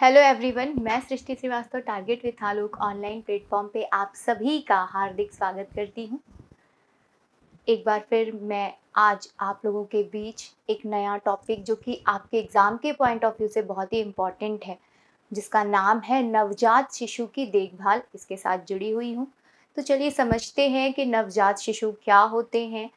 Hello everyone मैं Srishti Srivastava target with Alok online platform पे आप सभी का हार्दिक स्वागत करती हूँ एक बार फिर मैं आज आप लोगों के बीच एक नया टॉपिक जो कि आपके एग्ज़ाम के पॉइंट ऑफ व्यू से बहुत ही इम्पॉर्टेंट है जिसका नाम है नवजात शिशु की देखभाल इसके साथ जुड़ी हुई हूँ तो चलिए समझते हैं कि नवजात शिशु क्या होते हैं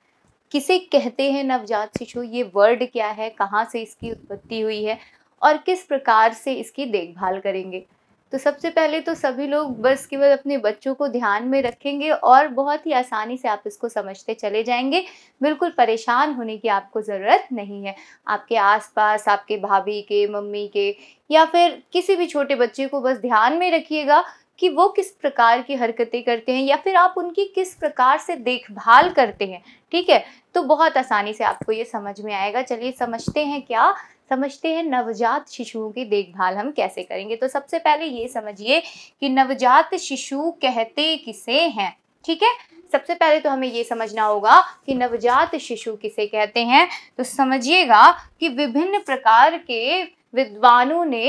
किसे कहते हैं नवजात शिशु ये वर्ड क्या है कहाँ से इसकी उत्पत्ति हुई है और किस प्रकार से इसकी देखभाल करेंगे तो सबसे पहले तो सभी लोग बस केवल अपने बच्चों को ध्यान में रखेंगे और बहुत ही आसानी से आप इसको समझते चले जाएंगे बिल्कुल परेशान होने की आपको ज़रूरत नहीं है आपके आसपास आपके भाभी के मम्मी के या फिर किसी भी छोटे बच्चे को बस ध्यान में रखिएगा कि वो किस प्रकार की हरकतें करते हैं या फिर आप उनकी किस प्रकार से देखभाल करते हैं ठीक है तो बहुत आसानी से आपको ये समझ में आएगा चलिए समझते हैं क्या समझते हैं नवजात शिशुओं की देखभाल हम कैसे करेंगे तो सबसे पहले ये समझिए कि नवजात शिशु कहते किसे हैं ठीक है सबसे पहले तो हमें ये समझना होगा कि नवजात शिशु किसे कहते हैं तो समझिएगा कि विभिन्न प्रकार के विद्वानों ने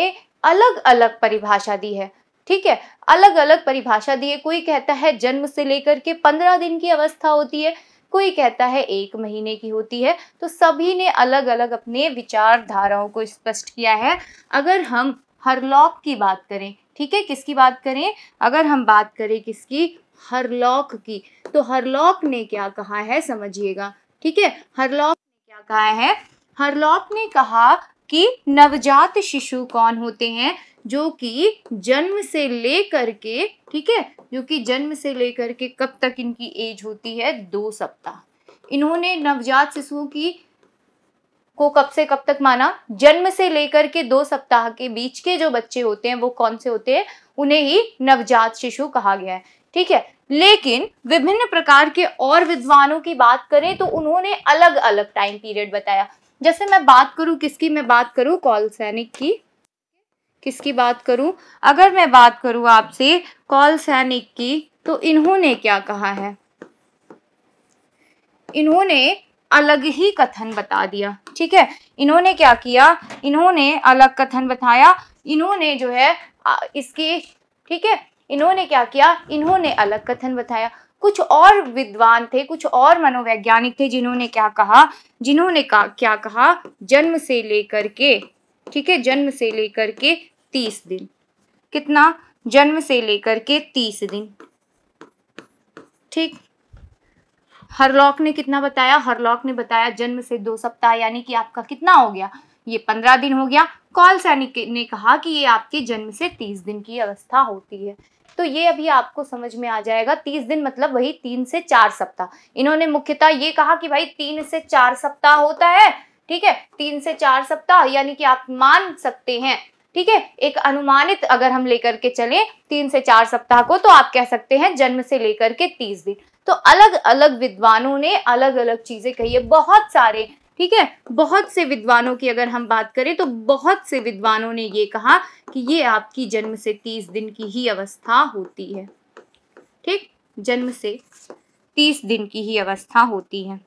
अलग अलग परिभाषा दी है ठीक है अलग अलग परिभाषा दी है कोई कहता है जन्म से लेकर के पंद्रह दिन की अवस्था होती है कोई कहता है एक महीने की होती है तो सभी ने अलग अलग अपने विचारधाराओं को स्पष्ट किया है अगर हम हरलॉक की बात करें ठीक है किसकी बात करें अगर हम बात करें किसकी हरलॉक की तो हरलॉक ने क्या कहा है समझिएगा ठीक है हरलॉक ने क्या कहा है हरलॉक ने कहा कि नवजात शिशु कौन होते हैं जो कि जन्म से लेकर के ठीक है जो कि जन्म से लेकर के कब तक इनकी एज होती है दो सप्ताह इन्होंने नवजात शिशुओं की को कब से कब तक माना जन्म से लेकर के दो सप्ताह के बीच के जो बच्चे होते हैं वो कौन से होते हैं उन्हें ही नवजात शिशु कहा गया है ठीक है लेकिन विभिन्न प्रकार के और विद्वानों की बात करें तो उन्होंने अलग अलग टाइम पीरियड बताया जैसे मैं बात करूं किसकी मैं बात करूं कॉल सैनिक की किसकी बात करूं अगर मैं बात करूं आपसे कॉल सैनिक की तो इन्होंने क्या कहा है इन्होंने अलग ही कथन बता दिया ठीक है इन्होंने क्या किया इन्होंने अलग कथन बताया इन्होंने जो है इसके ठीक है इन्होंने क्या किया इन्होंने अलग कथन बताया कुछ और विद्वान थे कुछ और मनोवैज्ञानिक थे जिन्होंने क्या कहा जिन्होंने क्या कहा जन्म से लेकर के ठीक है जन्म से लेकर के तीस दिन कितना जन्म से लेकर के तीस दिन ठीक हरलॉक ने कितना बताया हरलॉक ने बताया जन्म से दो सप्ताह यानी कि आपका कितना हो गया ये पंद्रह दिन हो गया कॉल सैनिक ने कहा कि ये आपके जन्म से तीस दिन की अवस्था होती है तो ये अभी आपको समझ में आ जाएगा तीस दिन मतलब वही तीन से चार सप्ताह इन्होंने मुख्यतः ये कहा कि भाई तीन से चार सप्ताह होता है ठीक है तीन से चार सप्ताह यानी कि आप मान सकते हैं ठीक है एक अनुमानित अगर हम लेकर के चले तीन से चार सप्ताह को तो आप कह सकते हैं जन्म से लेकर के तीस दिन तो अलग अलग विद्वानों ने अलग अलग चीजें कही है बहुत सारे ठीक है बहुत से विद्वानों की अगर हम बात करें तो बहुत से विद्वानों ने ये कहा कि ये आपकी जन्म से तीस दिन की ही अवस्था होती है ठीक जन्म से तीस दिन की ही अवस्था होती है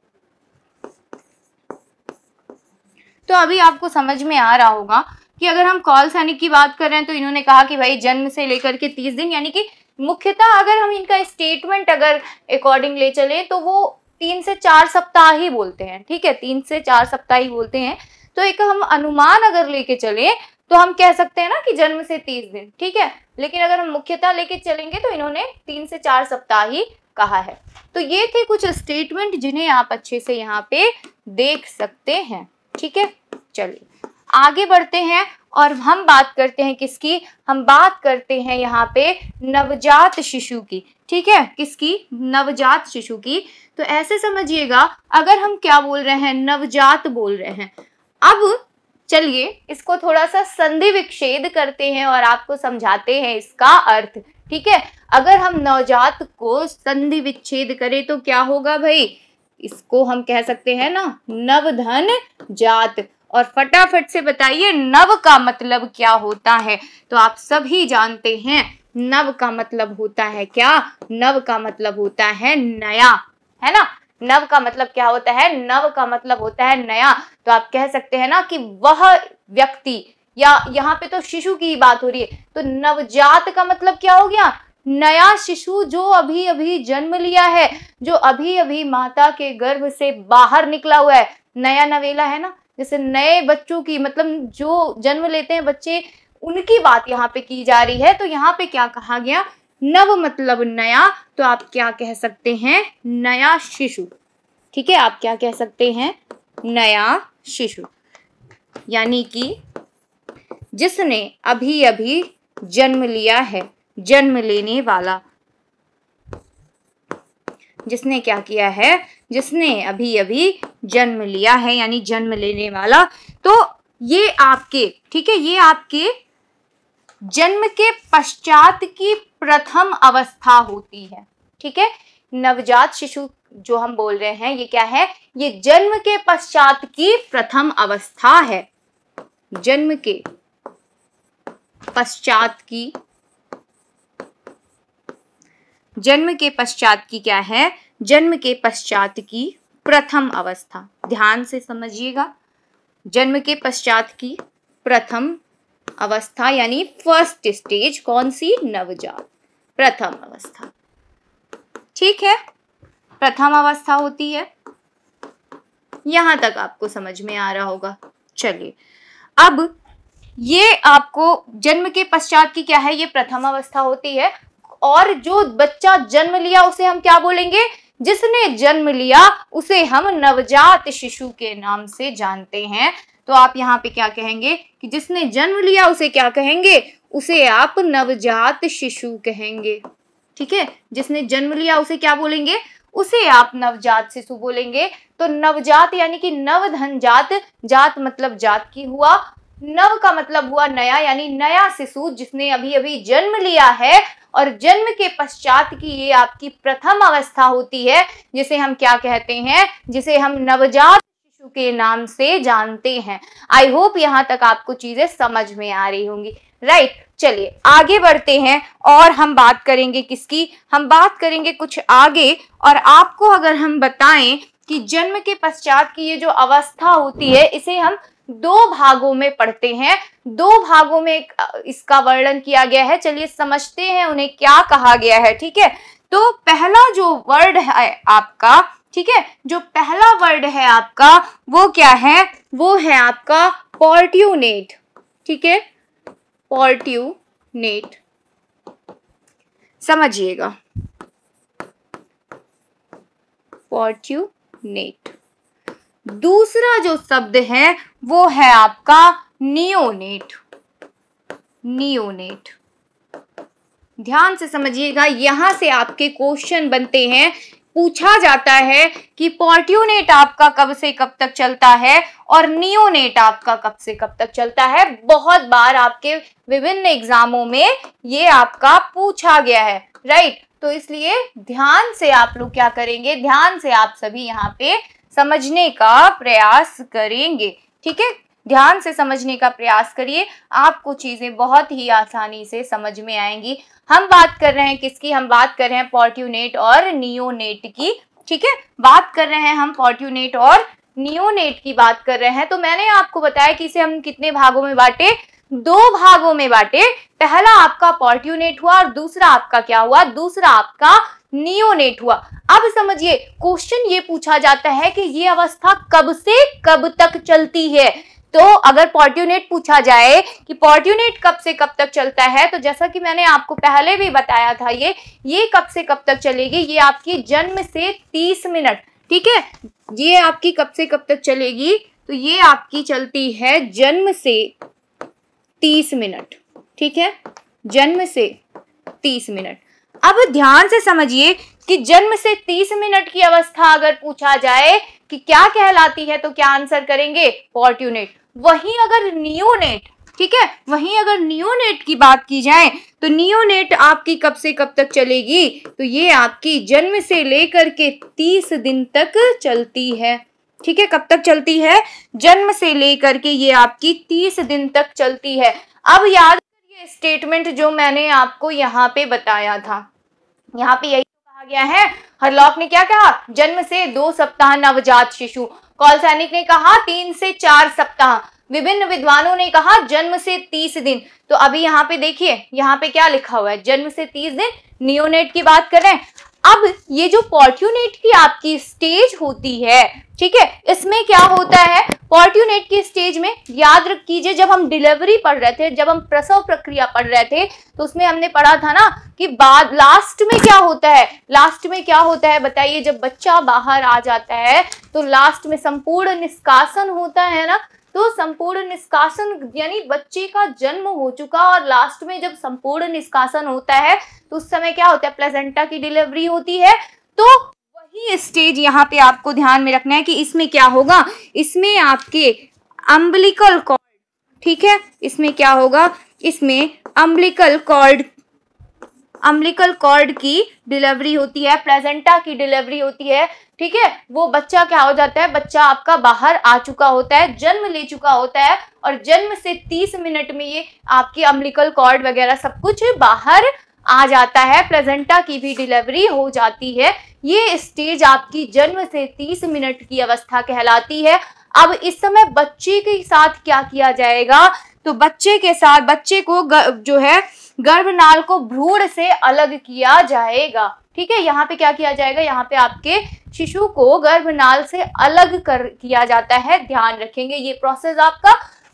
तो अभी आपको समझ में आ रहा होगा कि अगर हम कॉल सैनिक की बात कर रहे हैं तो इन्होंने कहा कि भाई जन्म से लेकर के तीस दिन यानी कि मुख्यतः अगर हम इनका स्टेटमेंट अगर अकॉर्डिंग ले चले तो वो तीन से चार सप्ताह ही बोलते हैं ठीक है तीन से चार सप्ताह ही बोलते हैं तो एक हम अनुमान अगर लेके चले तो हम कह सकते हैं ना कि जन्म से तीस दिन ठीक है लेकिन अगर हम मुख्यतः लेके चलेंगे तो इन्होंने तीन से चार सप्ताह ही कहा है तो ये थे कुछ स्टेटमेंट जिन्हें आप अच्छे से यहाँ पे देख सकते हैं ठीक है चलिए आगे बढ़ते हैं और हम बात करते हैं किसकी हम बात करते हैं यहाँ पे नवजात शिशु की ठीक है किसकी नवजात शिशु की तो ऐसे समझिएगा अगर हम क्या बोल रहे हैं नवजात बोल रहे हैं अब चलिए इसको थोड़ा सा संधि विक्षेद करते हैं और आपको समझाते हैं इसका अर्थ ठीक है अगर हम नवजात को संधि विच्छेद करें तो क्या होगा भाई इसको हम कह सकते हैं ना नवधन जात और फटाफट से बताइए नव का मतलब क्या होता है तो आप सभी जानते हैं नव का मतलब होता है क्या नव का मतलब होता है नया है ना नव का मतलब क्या होता है नव का मतलब होता है नया तो आप कह सकते हैं ना कि वह व्यक्ति या यहाँ पे तो शिशु की ही बात हो रही है तो नवजात का मतलब क्या हो गया नया शिशु जो अभी अभी जन्म लिया है जो अभी अभी माता के गर्भ से बाहर निकला हुआ है नया नवेला है ना जैसे नए बच्चों की मतलब जो जन्म लेते हैं बच्चे उनकी बात यहाँ पे की जा रही है तो यहाँ पे क्या कहा गया नव मतलब नया तो आप क्या कह सकते हैं नया शिशु ठीक है आप क्या कह सकते हैं नया शिशु यानी कि जिसने अभी अभी जन्म लिया है जन्म लेने वाला जिसने क्या किया है जिसने अभी अभी जन्म लिया है यानी जन्म लेने वाला तो ये आपके ठीक है ये आपके जन्म के पश्चात की प्रथम अवस्था होती है ठीक है नवजात शिशु जो हम बोल रहे हैं ये क्या है ये जन्म के पश्चात की प्रथम अवस्था है जन्म के पश्चात की जन्म के पश्चात की क्या है जन्म के पश्चात की प्रथम अवस्था ध्यान से समझिएगा जन्म के पश्चात की प्रथम अवस्था यानी फर्स्ट स्टेज कौन सी नवजात प्रथम अवस्था ठीक है प्रथम अवस्था होती है यहां तक आपको समझ में आ रहा होगा चलिए अब ये आपको जन्म के पश्चात की क्या है ये प्रथम अवस्था होती है और जो बच्चा जन्म लिया उसे हम क्या बोलेंगे जिसने जन्म लिया उसे हम नवजात शिशु के नाम से जानते हैं तो आप यहाँ पे क्या कहेंगे कि जिसने जन्म लिया उसे क्या कहेंगे उसे आप नवजात शिशु कहेंगे ठीक है जिसने जन्म लिया उसे क्या बोलेंगे उसे आप नवजात शिशु बोलेंगे तो नवजात यानी कि नवधन जात जात मतलब जात की हुआ नव का मतलब हुआ नया यानी नया शिशु जिसने अभी अभी जन्म लिया है और जन्म के पश्चात की ये आपकी प्रथम अवस्था होती है जिसे हम क्या कहते हैं जिसे हम नवजात शिशु के नाम से जानते हैं आई होप यहाँ तक आपको चीजें समझ में आ रही होंगी राइट right, चलिए आगे बढ़ते हैं और हम बात करेंगे किसकी हम बात करेंगे कुछ आगे और आपको अगर हम बताएं कि जन्म के पश्चात की ये जो अवस्था होती है इसे हम दो भागों में पढ़ते हैं दो भागों में इसका वर्णन किया गया है चलिए समझते हैं उन्हें क्या कहा गया है ठीक है तो पहला जो वर्ड है आपका ठीक है जो पहला वर्ड है आपका वो क्या है वो है आपका पॉर्ट्यूनेट ठीक है पॉर्ट्यूनेट समझिएगा पॉर्ट्यूनेट दूसरा जो शब्द है वो है आपका नियोनेट नियोनेट ध्यान से समझिएगा यहां से आपके क्वेश्चन बनते हैं पूछा जाता है कि पॉर्ट्यूनेट आपका कब से कब तक चलता है और नियोनेट आपका कब से कब तक चलता है बहुत बार आपके विभिन्न एग्जामों में ये आपका पूछा गया है राइट तो इसलिए ध्यान से आप लोग क्या करेंगे ध्यान से आप सभी यहाँ पे समझने का प्रयास करेंगे ठीक है ध्यान से समझने का प्रयास करिए आपको चीज़ें बहुत ही आसानी से समझ में आएंगी हम बात कर रहे हैं किसकी हम बात कर रहे हैं पॉर्ट्यूनेट और नियोनेट की ठीक है बात कर रहे हैं हम पॉर्ट्यूनेट और नियोनेट की बात कर रहे हैं तो मैंने आपको बताया कि इसे हम कितने भागों में बांटे दो भागों में बांटे पहला आपका पॉर्ट्यूनेट हुआ और दूसरा आपका क्या हुआ दूसरा आपका नियोनेट हुआ अब समझिए क्वेश्चन ये पूछा जाता है कि ये अवस्था कब से कब तक चलती है तो अगर पॉर्ट्यूनेट पूछा जाए कि पॉर्ट्यूनेट कब से कब तक चलता है तो जैसा कि मैंने आपको पहले भी बताया था ये ये कब से कब तक चलेगी ये आपकी जन्म से तीस मिनट ठीक है ये आपकी कब से कब तक चलेगी तो ये आपकी चलती है जन्म से तीस मिनट ठीक है जन्म से तीस मिनट अब ध्यान से समझिए कि जन्म से 30 मिनट की अवस्था अगर पूछा जाए कि क्या कहलाती है तो क्या आंसर करेंगे फॉर्ट्यूनेट वहीं अगर नियोनेट ठीक है वहीं अगर नियोनेट की बात की जाए तो नियोनेट आपकी कब से कब तक चलेगी तो ये आपकी जन्म से लेकर के तीस दिन तक चलती है ठीक है कब तक चलती है जन्म से लेकर के ये आपकी तीस दिन तक चलती है अब याद करिए स्टेटमेंट जो मैंने आपको यहाँ पे बताया था यहाँ पे यही तो कहा गया है हरलॉक ने क्या कहा जन्म से दो सप्ताह नवजात शिशु कौल सैनिक ने कहा तीन से चार सप्ताह विभिन्न विद्वानों ने कहा जन्म से तीस दिन तो अभी यहाँ पे देखिए यहाँ पे क्या लिखा हुआ है जन्म से तीस दिन नियोनेट की बात कर रहे हैं अब ये जो पॉर्ट्यूनेट की आपकी स्टेज होती है ठीक है इसमें क्या होता है पॉर्ट्यूनेट की स्टेज में याद रख कीजिए जब हम डिलीवरी पढ़ रहे थे जब हम प्रसव प्रक्रिया पढ़ रहे थे तो उसमें हमने पढ़ा था ना कि बाद लास्ट में क्या होता है लास्ट में क्या होता है बताइए जब बच्चा बाहर आ जाता है तो लास्ट में संपूर्ण निष्कासन होता है ना तो संपूर्ण निष्कासन यानी बच्चे का जन्म हो चुका और लास्ट में जब संपूर्ण निष्कासन होता है तो उस समय क्या होता है प्लेजेंटा की डिलीवरी होती है तो वही स्टेज यहाँ पे आपको ध्यान में रखना है कि इसमें क्या होगा इसमें आपके अम्बलिकल कॉर्ड ठीक है इसमें क्या होगा इसमें अम्बलिकल कॉर्ड अम्लिकल कॉर्ड की डिलीवरी होती है प्रेजेंटा की डिलीवरी होती है ठीक है वो बच्चा क्या हो जाता है बच्चा आपका बाहर आ चुका होता है जन्म ले चुका होता है और जन्म से 30 मिनट में ये आपके अम्बिकल कॉर्ड वगैरह सब कुछ बाहर आ जाता है प्रेजेंटा की भी डिलीवरी हो जाती है ये स्टेज आपकी जन्म से तीस मिनट की अवस्था कहलाती है अब इस समय बच्चे के साथ क्या किया जाएगा तो बच्चे के साथ बच्चे को जो है गर्भनाल को भ्रूण से अलग किया जाएगा ठीक है यहाँ पे क्या किया जाएगा यहाँ पे आपके शिशु को गर्भनाल से अलग कर किया जाता है ध्यान रखेंगे ये प्रोसेस आपका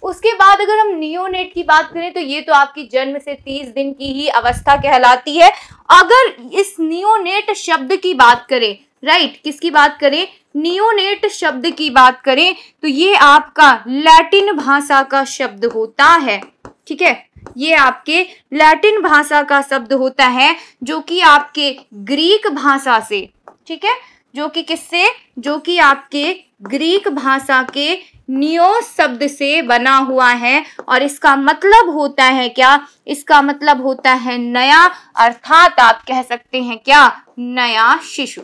उसके बाद अगर हम नियोनेट की बात करें तो ये तो आपकी जन्म से तीस दिन की ही अवस्था कहलाती है अगर इस नियोनेट शब्द की बात करें राइट किसकी बात करें नियोनेट शब्द की बात करें तो ये आपका लैटिन भाषा का शब्द होता है ठीक है ये आपके लैटिन भाषा का शब्द होता है जो कि आपके ग्रीक भाषा से ठीक है जो कि किससे जो कि आपके ग्रीक भाषा के नियो शब्द से बना हुआ है और इसका मतलब होता है क्या इसका मतलब होता है नया अर्थात आप कह सकते हैं क्या नया शिशु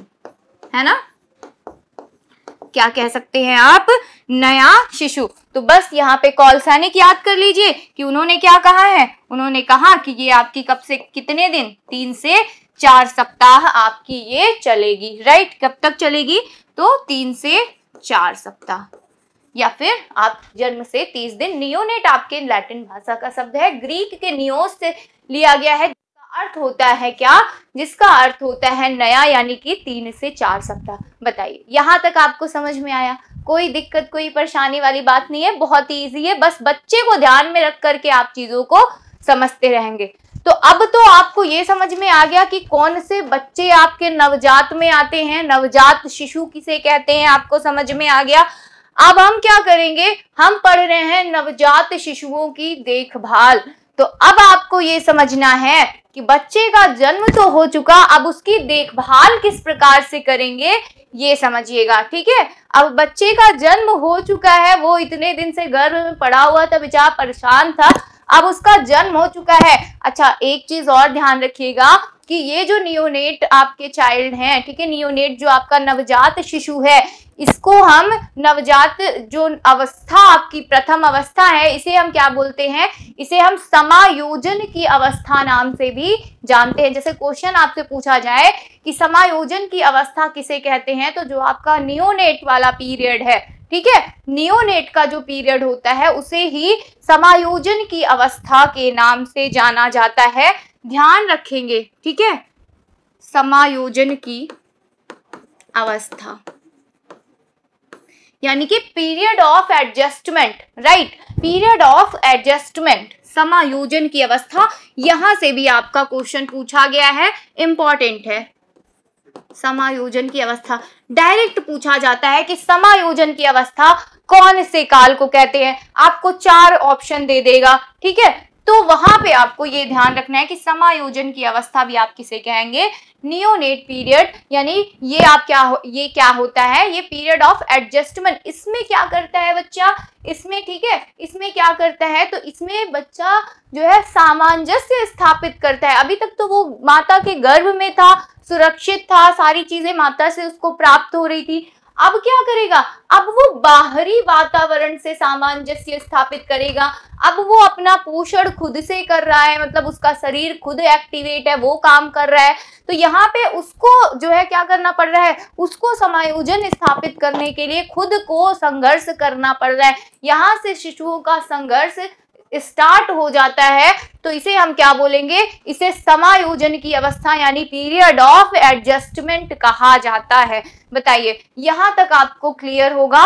है ना क्या कह सकते हैं आप नया शिशु तो बस यहाँ पे कॉल सैनिक याद कर लीजिए कि उन्होंने क्या कहा है उन्होंने कहा कि ये आपकी कब से कितने दिन तीन से चार सप्ताह आपकी ये चलेगी राइट कब तक चलेगी तो तीन से चार सप्ताह या फिर आप जन्म से तीस दिन नियोनेट आपके लैटिन भाषा का शब्द है ग्रीक के नियोस से लिया गया है अर्थ होता है क्या जिसका अर्थ होता है नया यानी कि तीन से चार सप्ताह बताइए यहां तक आपको समझ में आया कोई दिक्कत कोई परेशानी वाली बात नहीं है बहुत ही ईजी है बस बच्चे को ध्यान में रख करके आप चीज़ों को समझते रहेंगे तो अब तो आपको ये समझ में आ गया कि कौन से बच्चे आपके नवजात में आते हैं नवजात शिशु किसे कहते हैं आपको समझ में आ गया अब हम क्या करेंगे हम पढ़ रहे हैं नवजात शिशुओं की देखभाल तो अब आपको ये समझना है कि बच्चे का जन्म तो हो चुका अब उसकी देखभाल किस प्रकार से करेंगे ये समझिएगा ठीक है अब बच्चे का जन्म हो चुका है वो इतने दिन से गर्भ में पड़ा हुआ था बेचारा परेशान था अब उसका जन्म हो चुका है अच्छा एक चीज और ध्यान रखिएगा कि ये जो नियोनेट आपके चाइल्ड हैं ठीक है नियोनेट जो आपका नवजात शिशु है इसको हम नवजात जो अवस्था आपकी प्रथम अवस्था है इसे हम क्या बोलते हैं इसे हम समायोजन की अवस्था नाम से भी जानते हैं जैसे क्वेश्चन आपसे पूछा जाए कि समायोजन की अवस्था किसे कहते हैं तो जो आपका नियोनेट वाला पीरियड है ठीक है नियोनेट का जो पीरियड होता है उसे ही समायोजन की अवस्था के नाम से जाना जाता है ध्यान रखेंगे ठीक है समायोजन की अवस्था यानी कि period of adjustment right period of adjustment समायोजन की अवस्था यहां से भी आपका क्वेश्चन पूछा गया है इंपॉर्टेंट है समायोजन की अवस्था डायरेक्ट पूछा जाता है कि समायोजन की अवस्था कौन से काल को कहते हैं आपको चार ऑप्शन दे देगा ठीक है तो वहां पे आपको ये ध्यान रखना है कि समायोजन की अवस्था भी आप किसे कहेंगे नियोनेट पीरियड यानी ये आप क्या हो, ये क्या होता है ये पीरियड ऑफ एडजस्टमेंट इसमें क्या करता है बच्चा इसमें ठीक है इसमें क्या करता है तो इसमें बच्चा जो है सामंजस्य स्थापित करता है अभी तक तो वो माता के गर्भ में था सुरक्षित था सारी चीजें माता से उसको प्राप्त हो रही थी अब क्या करेगा अब वो बाहरी वातावरण से सामंजस्य स्थापित करेगा अब वो अपना पोषण खुद से कर रहा है मतलब उसका शरीर खुद एक्टिवेट है वो काम कर रहा है तो यहाँ पे उसको जो है क्या करना पड़ रहा है उसको समायोजन स्थापित करने के लिए खुद को संघर्ष करना पड़ रहा है यहाँ से शिशुओं का संघर्ष स्टार्ट हो जाता है तो इसे हम क्या बोलेंगे इसे समायोजन की अवस्था यानी पीरियड ऑफ एडजस्टमेंट कहा जाता है बताइए यहां तक आपको क्लियर होगा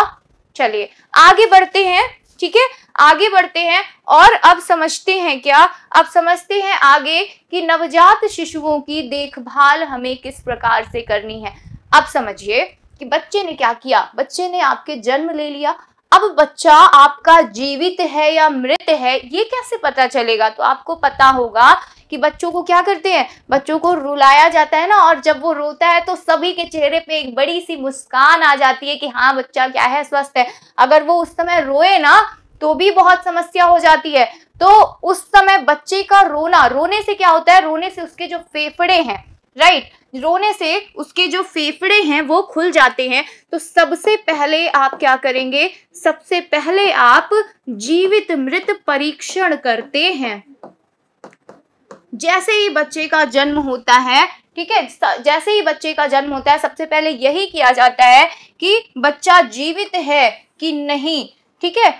चलिए आगे बढ़ते हैं ठीक है आगे बढ़ते हैं और अब समझते हैं क्या अब समझते हैं आगे कि नवजात शिशुओं की देखभाल हमें किस प्रकार से करनी है अब समझिए कि बच्चे ने क्या किया बच्चे ने आपके जन्म ले लिया अब बच्चा आपका जीवित है या मृत है ये कैसे पता चलेगा तो आपको पता होगा कि बच्चों को क्या करते हैं बच्चों को रुलाया जाता है ना और जब वो रोता है तो सभी के चेहरे पे एक बड़ी सी मुस्कान आ जाती है कि हाँ बच्चा क्या है स्वस्थ है अगर वो उस समय रोए ना तो भी बहुत समस्या हो जाती है तो उस समय बच्चे का रोना रोने से क्या होता है रोने से उसके जो फेफड़े हैं राइट रोने से उसके जो फेफड़े हैं वो खुल जाते हैं तो सबसे पहले आप क्या करेंगे सबसे पहले आप जीवित मृत परीक्षण करते हैं जैसे ही बच्चे का जन्म होता है ठीक है जैसे ही बच्चे का जन्म होता है सबसे पहले यही किया जाता है कि बच्चा जीवित है कि नहीं ठीक है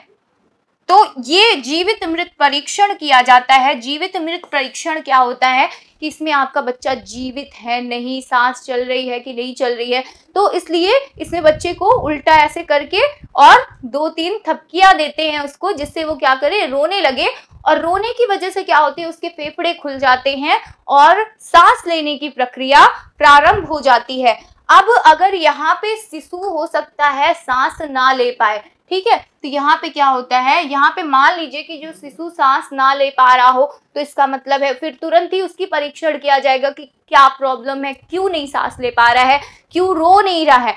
तो ये जीवित मृत परीक्षण किया जाता है जीवित मृत परीक्षण क्या होता है कि इसमें आपका बच्चा जीवित है नहीं सांस चल रही है कि नहीं चल रही है तो इसलिए इसमें बच्चे को उल्टा ऐसे करके और दो तीन थपकियां देते हैं उसको जिससे वो क्या करे रोने लगे और रोने की वजह से क्या होती है उसके फेफड़े खुल जाते हैं और सांस लेने की प्रक्रिया प्रारंभ हो जाती है अब अगर यहाँ पे शिशु हो सकता है सांस ना ले पाए ठीक है तो यहाँ पे क्या होता है यहाँ पे मान लीजिए कि जो शिशु सांस ना ले पा रहा हो तो इसका मतलब है फिर तुरंत ही उसकी परीक्षण किया जाएगा कि क्या प्रॉब्लम है क्यों नहीं सांस ले पा रहा है क्यों रो नहीं रहा है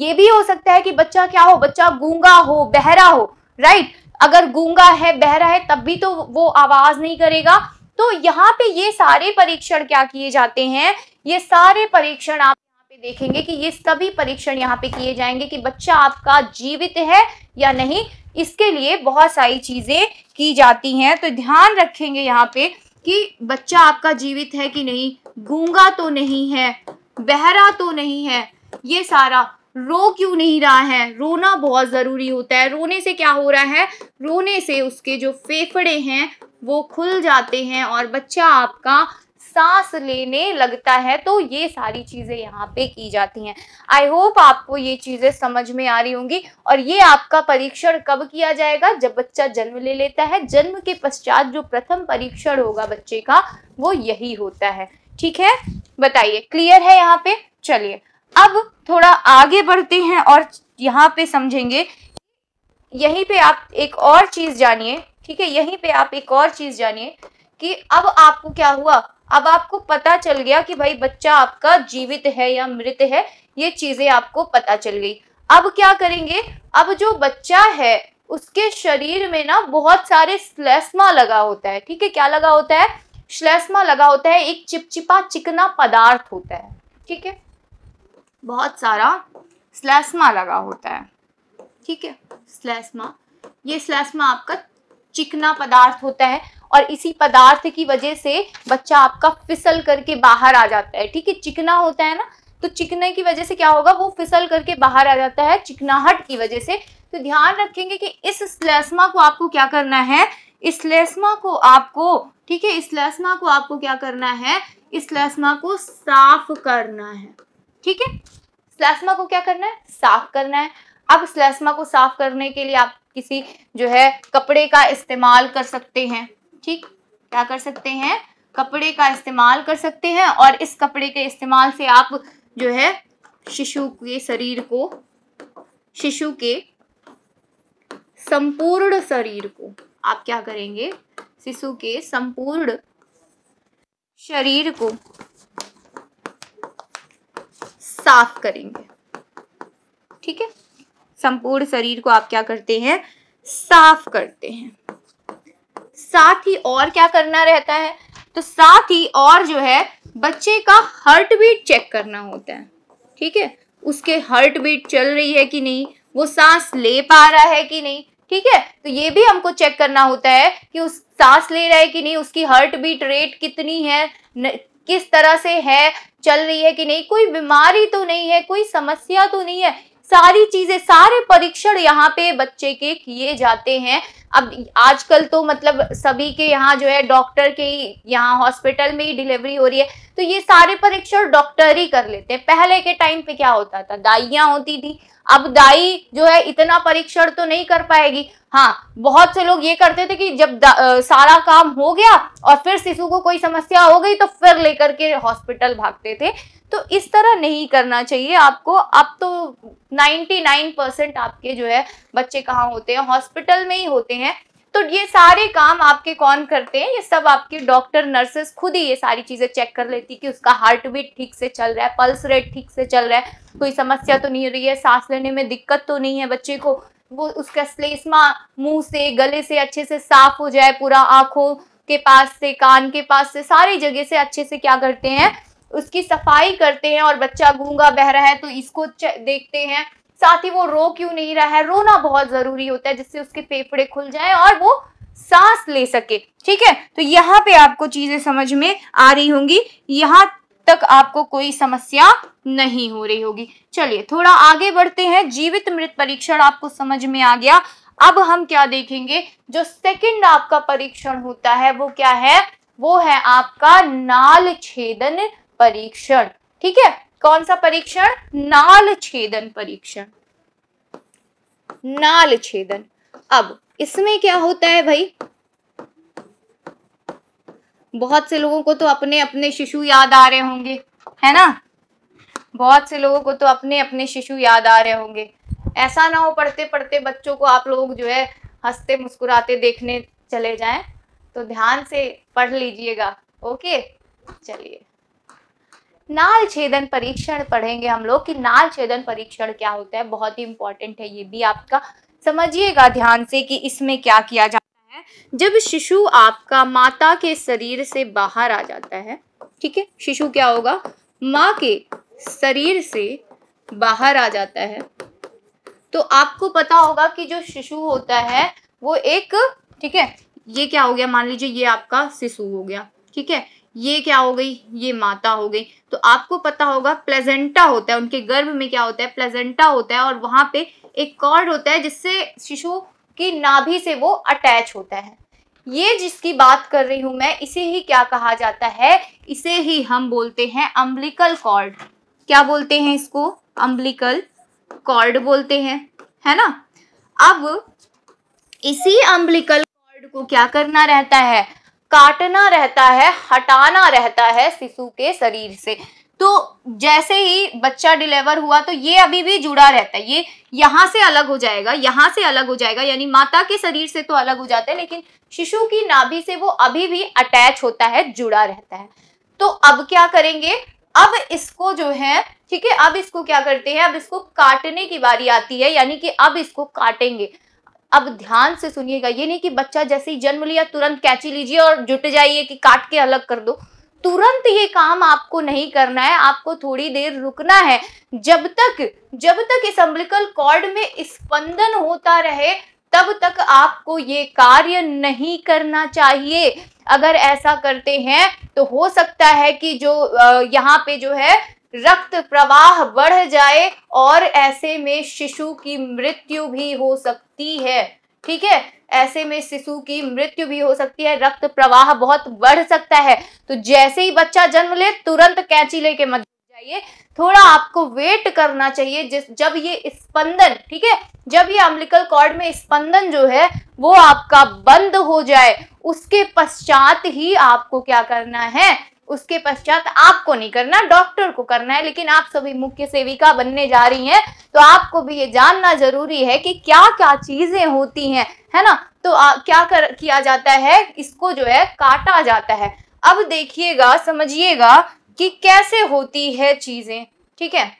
ये भी हो सकता है कि बच्चा क्या हो बच्चा गूंगा हो बहरा हो राइट अगर गूंगा है बहरा है तब भी तो वो आवाज नहीं करेगा तो यहाँ पे ये सारे परीक्षण क्या किए जाते हैं ये सारे परीक्षण आप देखेंगे कि ये सभी परीक्षण यहाँ पे किए जाएंगे कि बच्चा आपका जीवित है या नहीं इसके लिए बहुत सारी चीजें की जाती हैं तो ध्यान रखेंगे यहाँ पे कि बच्चा आपका जीवित है कि नहीं गूंगा तो नहीं है बहरा तो नहीं है ये सारा रो क्यों नहीं रहा है रोना बहुत ज़रूरी होता है रोने से क्या हो रहा है रोने से उसके जो फेफड़े हैं वो खुल जाते हैं और बच्चा आपका सांस लेने लगता है तो ये सारी चीज़ें यहाँ पे की जाती हैं आई होप आपको ये चीज़ें समझ में आ रही होंगी और ये आपका परीक्षण कब किया जाएगा जब बच्चा जन्म ले लेता है जन्म के पश्चात जो प्रथम परीक्षण होगा बच्चे का वो यही होता है ठीक है बताइए क्लियर है यहाँ पे चलिए अब थोड़ा आगे बढ़ते हैं और यहाँ पे समझेंगे यहीं पे आप एक और चीज जानिए ठीक है यहीं पे आप एक और चीज जानिए कि अब आपको क्या हुआ अब आपको पता चल गया कि भाई बच्चा आपका जीवित है या मृत है ये चीजें आपको पता चल गई अब क्या करेंगे अब जो बच्चा है उसके शरीर में ना बहुत सारे स्लेस्मा लगा होता है ठीक है क्या लगा होता है श्लेष्मा लगा होता है एक चिपचिपा चिकना पदार्थ होता है ठीक है बहुत सारा स्लैस्मा लगा होता है ठीक है स्लैस्मा ये स्लैस्मा आपका चिकना पदार्थ होता है और इसी पदार्थ की वजह से बच्चा आपका फिसल करके बाहर आ जाता है ठीक है चिकना होता है ना तो चिकने की वजह से क्या होगा वो फिसल करके बाहर आ जाता है चिकनाहट की वजह से तो ध्यान रखेंगे कि इस स्लेस्मा को आपको क्या करना है इस स्लेस्मा को आपको ठीक है इस स्लेस्मा को आपको क्या करना है इस स्लेस्मा को साफ करना है ठीक है स्लेस्मा को क्या करना है साफ करना है अब स्लेस्मा को साफ करने के लिए आप किसी जो है कपड़े का इस्तेमाल कर सकते हैं ठीक क्या कर सकते हैं कपड़े का इस्तेमाल कर सकते हैं और इस कपड़े के इस्तेमाल से आप जो है शिशु के शरीर को शिशु के संपूर्ण शरीर को आप क्या करेंगे शिशु के संपूर्ण शरीर को साफ करेंगे ठीक है संपूर्ण शरीर को आप क्या करते हैं साफ करते हैं साथ ही और क्या करना रहता है तो साथ ही और जो है बच्चे का हार्ट बीट चेक करना होता है ठीक है उसके हार्ट बीट चल रही है कि नहीं वो सांस ले पा रहा है कि नहीं ठीक है तो ये भी हमको चेक करना होता है कि उस सांस ले रहा है कि नहीं उसकी हार्ट बीट रेट कितनी है न, किस तरह से है चल रही है कि नहीं कोई बीमारी तो नहीं है कोई समस्या तो नहीं है सारी चीजें सारे परीक्षण यहाँ पे बच्चे के किए जाते हैं अब आजकल तो मतलब सभी के यहाँ जो है डॉक्टर के ही यहाँ हॉस्पिटल में ही डिलीवरी हो रही है तो ये सारे परीक्षण डॉक्टर ही कर लेते हैं पहले के टाइम पे क्या होता था दाइयाँ होती थी अब दाई जो है इतना परीक्षण तो नहीं कर पाएगी हाँ बहुत से लोग ये करते थे कि जब आ, सारा काम हो गया और फिर शिशु को कोई समस्या हो गई तो फिर लेकर के हॉस्पिटल भागते थे तो इस तरह नहीं करना चाहिए आपको अब तो 99 परसेंट आपके जो है बच्चे कहाँ होते हैं हॉस्पिटल में ही होते हैं तो ये सारे काम आपके कौन करते हैं ये सब आपके डॉक्टर नर्सेस खुद ही ये सारी चीज़ें चेक कर लेती कि उसका हार्ट बीट ठीक से चल रहा है पल्स रेट ठीक से चल रहा है कोई समस्या तो नहीं हो रही है सांस लेने में दिक्कत तो नहीं है बच्चे को वो उसका स्लेसमा मुंह से गले से अच्छे से साफ हो जाए पूरा आंखों के पास से कान के पास से सारी जगह से अच्छे से क्या करते हैं उसकी सफाई करते हैं और बच्चा गूंगा बह रहा है तो इसको देखते हैं साथ ही वो रो क्यों नहीं रहा है रोना बहुत जरूरी होता है जिससे उसके फेफड़े खुल जाए और वो सांस ले सके ठीक है तो यहाँ पे आपको चीजें समझ में आ रही होंगी यहाँ तक आपको कोई समस्या नहीं हो रही होगी चलिए थोड़ा आगे बढ़ते हैं जीवित मृत परीक्षण आपको समझ में आ गया अब हम क्या देखेंगे जो सेकंड आपका परीक्षण होता है वो क्या है वो है आपका नाल छेदन परीक्षण ठीक है कौन सा परीक्षण नाल छेदन परीक्षण नाल छेदन अब इसमें क्या होता है भाई बहुत से लोगों को तो अपने अपने शिशु याद आ रहे होंगे है ना बहुत से लोगों को तो अपने अपने शिशु याद आ रहे होंगे ऐसा ना हो पढ़ते पढ़ते बच्चों को आप लोग जो है हंसते मुस्कुराते देखने चले जाएं तो ध्यान से पढ़ लीजिएगा ओके चलिए नाल छेदन परीक्षण पढ़ेंगे हम लोग कि नाल छेदन परीक्षण क्या होता है बहुत ही इंपॉर्टेंट है ये भी आपका समझिएगा ध्यान से कि इसमें क्या किया जाता है जब शिशु आपका माता के शरीर से बाहर आ जाता है ठीक है शिशु क्या होगा माँ के शरीर से बाहर आ जाता है तो आपको पता होगा कि जो शिशु होता है वो एक ठीक है ये क्या हो गया मान लीजिए ये आपका शिशु हो गया ठीक है ये क्या हो गई ये माता हो गई तो आपको पता होगा प्लेजेंटा होता है उनके गर्भ में क्या होता है प्लेजेंटा होता है और वहां पे एक कॉर्ड होता है जिससे शिशु की नाभि से वो अटैच होता है ये जिसकी बात कर रही हूं मैं इसे ही क्या कहा जाता है इसे ही हम बोलते हैं अम्बलिकल कॉर्ड क्या बोलते हैं इसको अम्बलिकल कॉर्ड बोलते हैं है ना अब इसी अम्बलिकल कॉर्ड को क्या करना रहता है काटना रहता है हटाना रहता है शिशु के शरीर से तो जैसे ही बच्चा डिलीवर हुआ तो ये अभी भी जुड़ा रहता है ये यहाँ से अलग हो जाएगा यहाँ से अलग हो जाएगा यानी माता के शरीर से तो अलग हो जाता है लेकिन शिशु की नाभि से वो अभी भी अटैच होता है जुड़ा रहता है तो अब क्या करेंगे अब इसको जो है ठीक है अब इसको क्या करते हैं अब इसको काटने की बारी आती है यानी कि अब इसको काटेंगे अब ध्यान से सुनिएगा ये नहीं कि बच्चा जैसे ही जन्म लिया तुरंत कैची लीजिए और जुट जाइए कि काट के अलग कर दो तुरंत ये काम आपको नहीं करना है आपको थोड़ी देर रुकना है जब तक जब तक इस अम्बलिकल कॉर्ड में स्पंदन होता रहे तब तक आपको ये कार्य नहीं करना चाहिए अगर ऐसा करते हैं तो हो सकता है कि जो यहाँ पे जो है रक्त प्रवाह बढ़ जाए और ऐसे में शिशु की मृत्यु भी हो सकती है ठीक है ऐसे में शिशु की मृत्यु भी हो सकती है रक्त प्रवाह बहुत बढ़ सकता है तो जैसे ही बच्चा जन्म ले तुरंत कैंची लेके मत जाइए थोड़ा आपको वेट करना चाहिए जिस जब ये स्पंदन ठीक है जब ये अम्लिकल कॉर्ड में स्पंदन जो है वो आपका बंद हो जाए उसके पश्चात ही आपको क्या करना है उसके पश्चात आपको नहीं करना डॉक्टर को करना है लेकिन आप सभी मुख्य सेविका बनने जा रही हैं तो आपको भी ये जानना जरूरी है कि क्या क्या चीजें होती हैं है ना तो आ, क्या कर किया जाता है इसको जो है काटा जाता है अब देखिएगा समझिएगा कि कैसे होती है चीजें ठीक है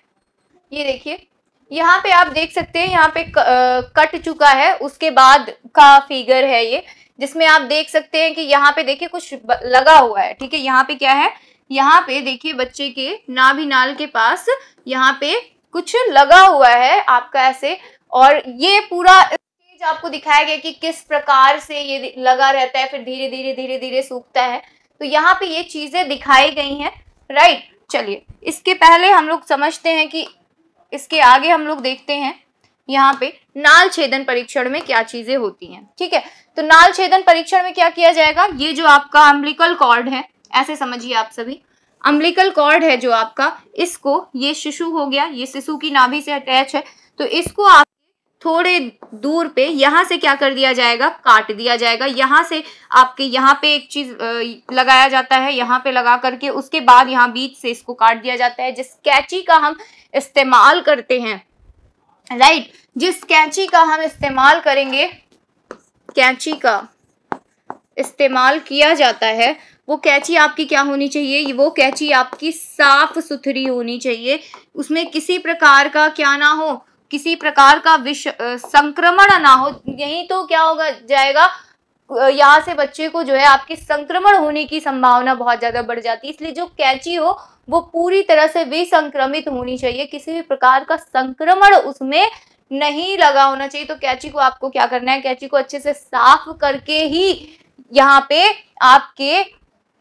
ये देखिए यहाँ पे आप देख सकते हैं यहाँ पे क, आ, कट चुका है उसके बाद का फिगर है ये जिसमें आप देख सकते हैं कि यहाँ पे देखिए कुछ लगा हुआ है ठीक है यहाँ पे क्या है यहाँ पे देखिए बच्चे के नाभि नाल के पास यहाँ पे कुछ लगा हुआ है आपका ऐसे और ये पूरा स्टेज आपको दिखाया गया कि किस प्रकार से ये लगा रहता है फिर धीरे धीरे धीरे धीरे सूखता है तो यहाँ पे ये चीजें दिखाई गई हैं राइट चलिए इसके पहले हम लोग समझते हैं कि इसके आगे हम लोग देखते हैं यहाँ पे नाल छेदन परीक्षण में क्या चीजें होती हैं ठीक है तो नाल छेदन परीक्षण में क्या किया जाएगा ये जो आपका अम्बलिकल कॉर्ड है ऐसे समझिए आप सभी अम्बलिकल कॉर्ड है जो आपका इसको ये शिशु हो गया ये शिशु की नाभि से अटैच है तो इसको आप थोड़े दूर पे यहाँ से क्या कर दिया जाएगा काट दिया जाएगा यहाँ से आपके यहाँ पे एक चीज लगाया जाता है यहाँ पे लगा करके उसके बाद यहाँ बीच से इसको काट दिया जाता है जिस कैची का हम इस्तेमाल करते हैं राइट जिस कैंची का हम इस्तेमाल करेंगे कैंची का इस्तेमाल किया जाता है वो कैची आपकी क्या होनी चाहिए वो कैची आपकी साफ सुथरी होनी चाहिए उसमें किसी प्रकार का क्या ना हो किसी प्रकार का विष संक्रमण ना हो यही तो क्या होगा जाएगा यहाँ से बच्चे को जो है आपके संक्रमण होने की संभावना बहुत ज़्यादा बढ़ जाती है इसलिए जो कैची हो वो पूरी तरह से विसंक्रमित होनी चाहिए किसी भी प्रकार का संक्रमण उसमें नहीं लगा होना चाहिए तो कैची को आपको क्या करना है कैची को अच्छे से साफ करके ही यहाँ पे आपके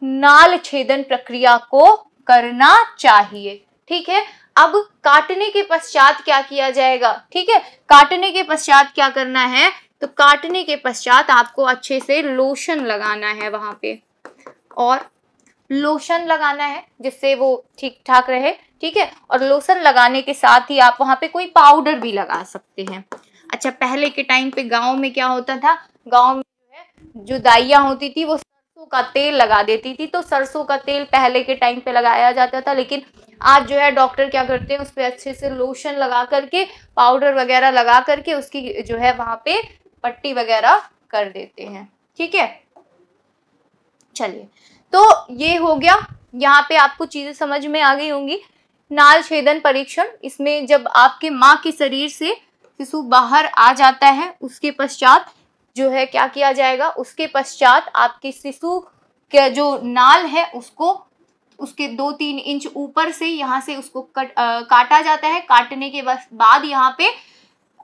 नाल छेदन प्रक्रिया को करना चाहिए ठीक है अब काटने के पश्चात क्या किया जाएगा ठीक है काटने के पश्चात क्या करना है तो काटने के पश्चात आपको अच्छे से लोशन लगाना है वहां पे और लोशन लगाना है जिससे वो ठीक ठाक रहे ठीक है और लोशन लगाने के साथ ही आप वहां पे कोई पाउडर भी लगा सकते हैं अच्छा पहले के टाइम पे गाँव में क्या होता था गाँव में जो है जो दाइया होती थी वो सरसों का तेल लगा देती थी तो सरसों का तेल पहले के टाइम पे लगाया जाता था लेकिन आज जो है डॉक्टर क्या करते हैं उस पर अच्छे से लोशन लगा करके पाउडर वगैरह लगा करके उसकी जो है वहां पे पट्टी वगैरह कर देते हैं ठीक है चलिए तो ये हो गया यहाँ पे आपको चीज़ें समझ में आ गई होंगी नाल छेदन परीक्षण इसमें जब आपके माँ के शरीर से शिशु बाहर आ जाता है उसके पश्चात जो है क्या किया जाएगा उसके पश्चात आपके शिशु का जो नाल है उसको उसके दो तीन इंच ऊपर से यहाँ से उसको कट आ, काटा जाता है काटने के बाद यहाँ पे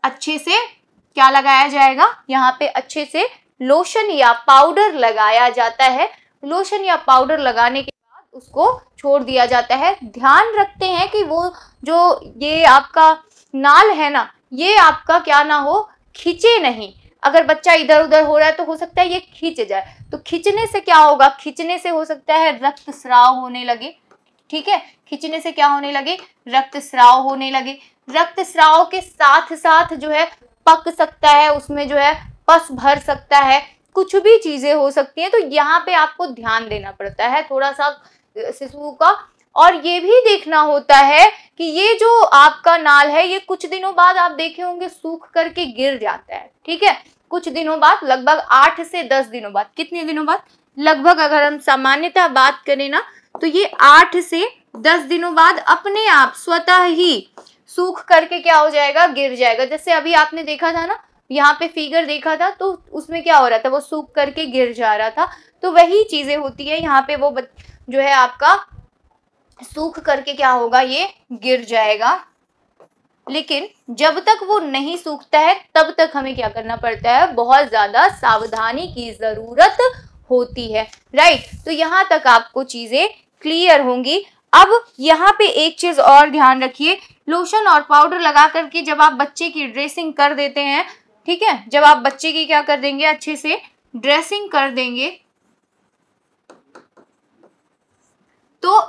अच्छे से क्या लगाया जाएगा यहाँ पे अच्छे से लोशन या पाउडर लगाया जाता है लोशन या पाउडर लगाने के उसको छोड़ दिया जाता है ध्यान रखते हैं कि वो जो ये आपका नाल है ना ये आपका क्या ना हो खींचे नहीं अगर बच्चा इधर उधर हो रहा है तो हो सकता है ये खींच जाए तो खींचने से क्या होगा खींचने से हो सकता है रक्त स्राव होने लगे ठीक है खींचने से क्या होने लगे रक्त स्राव होने लगे रक्त स्राव के साथ साथ जो है पक सकता है उसमें जो है पस भर सकता है कुछ भी चीजें हो सकती हैं तो यहाँ पे आपको ध्यान देना पड़ता है थोड़ा सा शिशु का और ये भी देखना होता है कि ये जो आपका नाल है ये कुछ दिनों बाद आप देखे होंगे सूख करके गिर जाता है ठीक है कुछ दिनों बाद लगभग आठ से दस दिनों बाद कितने दिनों बाद लगभग अगर हम सामान्यतः बात करें ना तो ये आठ से दस दिनों बाद अपने आप स्वतः ही सूख करके क्या हो जाएगा गिर जाएगा जैसे अभी आपने देखा था ना यहाँ पे फिगर देखा था तो उसमें क्या हो रहा था वो सूख करके गिर जा रहा था तो वही चीजें होती है यहाँ पे वो जो है आपका सूख करके क्या होगा ये गिर जाएगा लेकिन जब तक वो नहीं सूखता है तब तक हमें क्या करना पड़ता है बहुत ज़्यादा सावधानी की ज़रूरत होती है राइट तो यहां तक आपको चीज़ें क्लियर होंगी अब यहाँ पे एक चीज़ और ध्यान रखिए लोशन और पाउडर लगा करके जब आप बच्चे की ड्रेसिंग कर देते हैं ठीक है जब आप बच्चे की क्या कर देंगे अच्छे से ड्रेसिंग कर देंगे तो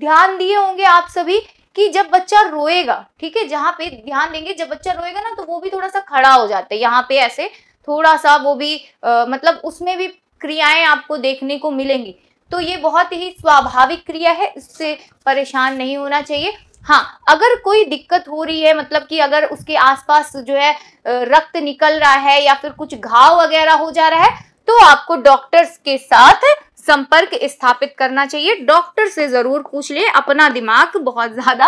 ध्यान दिए होंगे आप सभी कि जब बच्चा रोएगा ठीक है जहाँ पे ध्यान देंगे जब बच्चा रोएगा ना तो वो भी थोड़ा सा खड़ा हो जाता है यहाँ पे ऐसे थोड़ा सा वो भी आ, मतलब उसमें भी क्रियाएं आपको देखने को मिलेंगी तो ये बहुत ही स्वाभाविक क्रिया है इससे परेशान नहीं होना चाहिए हाँ अगर कोई दिक्कत हो रही है मतलब कि अगर उसके आसपास जो है रक्त निकल रहा है या फिर कुछ घाव वगैरह हो जा रहा है तो आपको डॉक्टर्स के साथ संपर्क स्थापित करना चाहिए डॉक्टर से ज़रूर पूछ ले अपना दिमाग बहुत ज़्यादा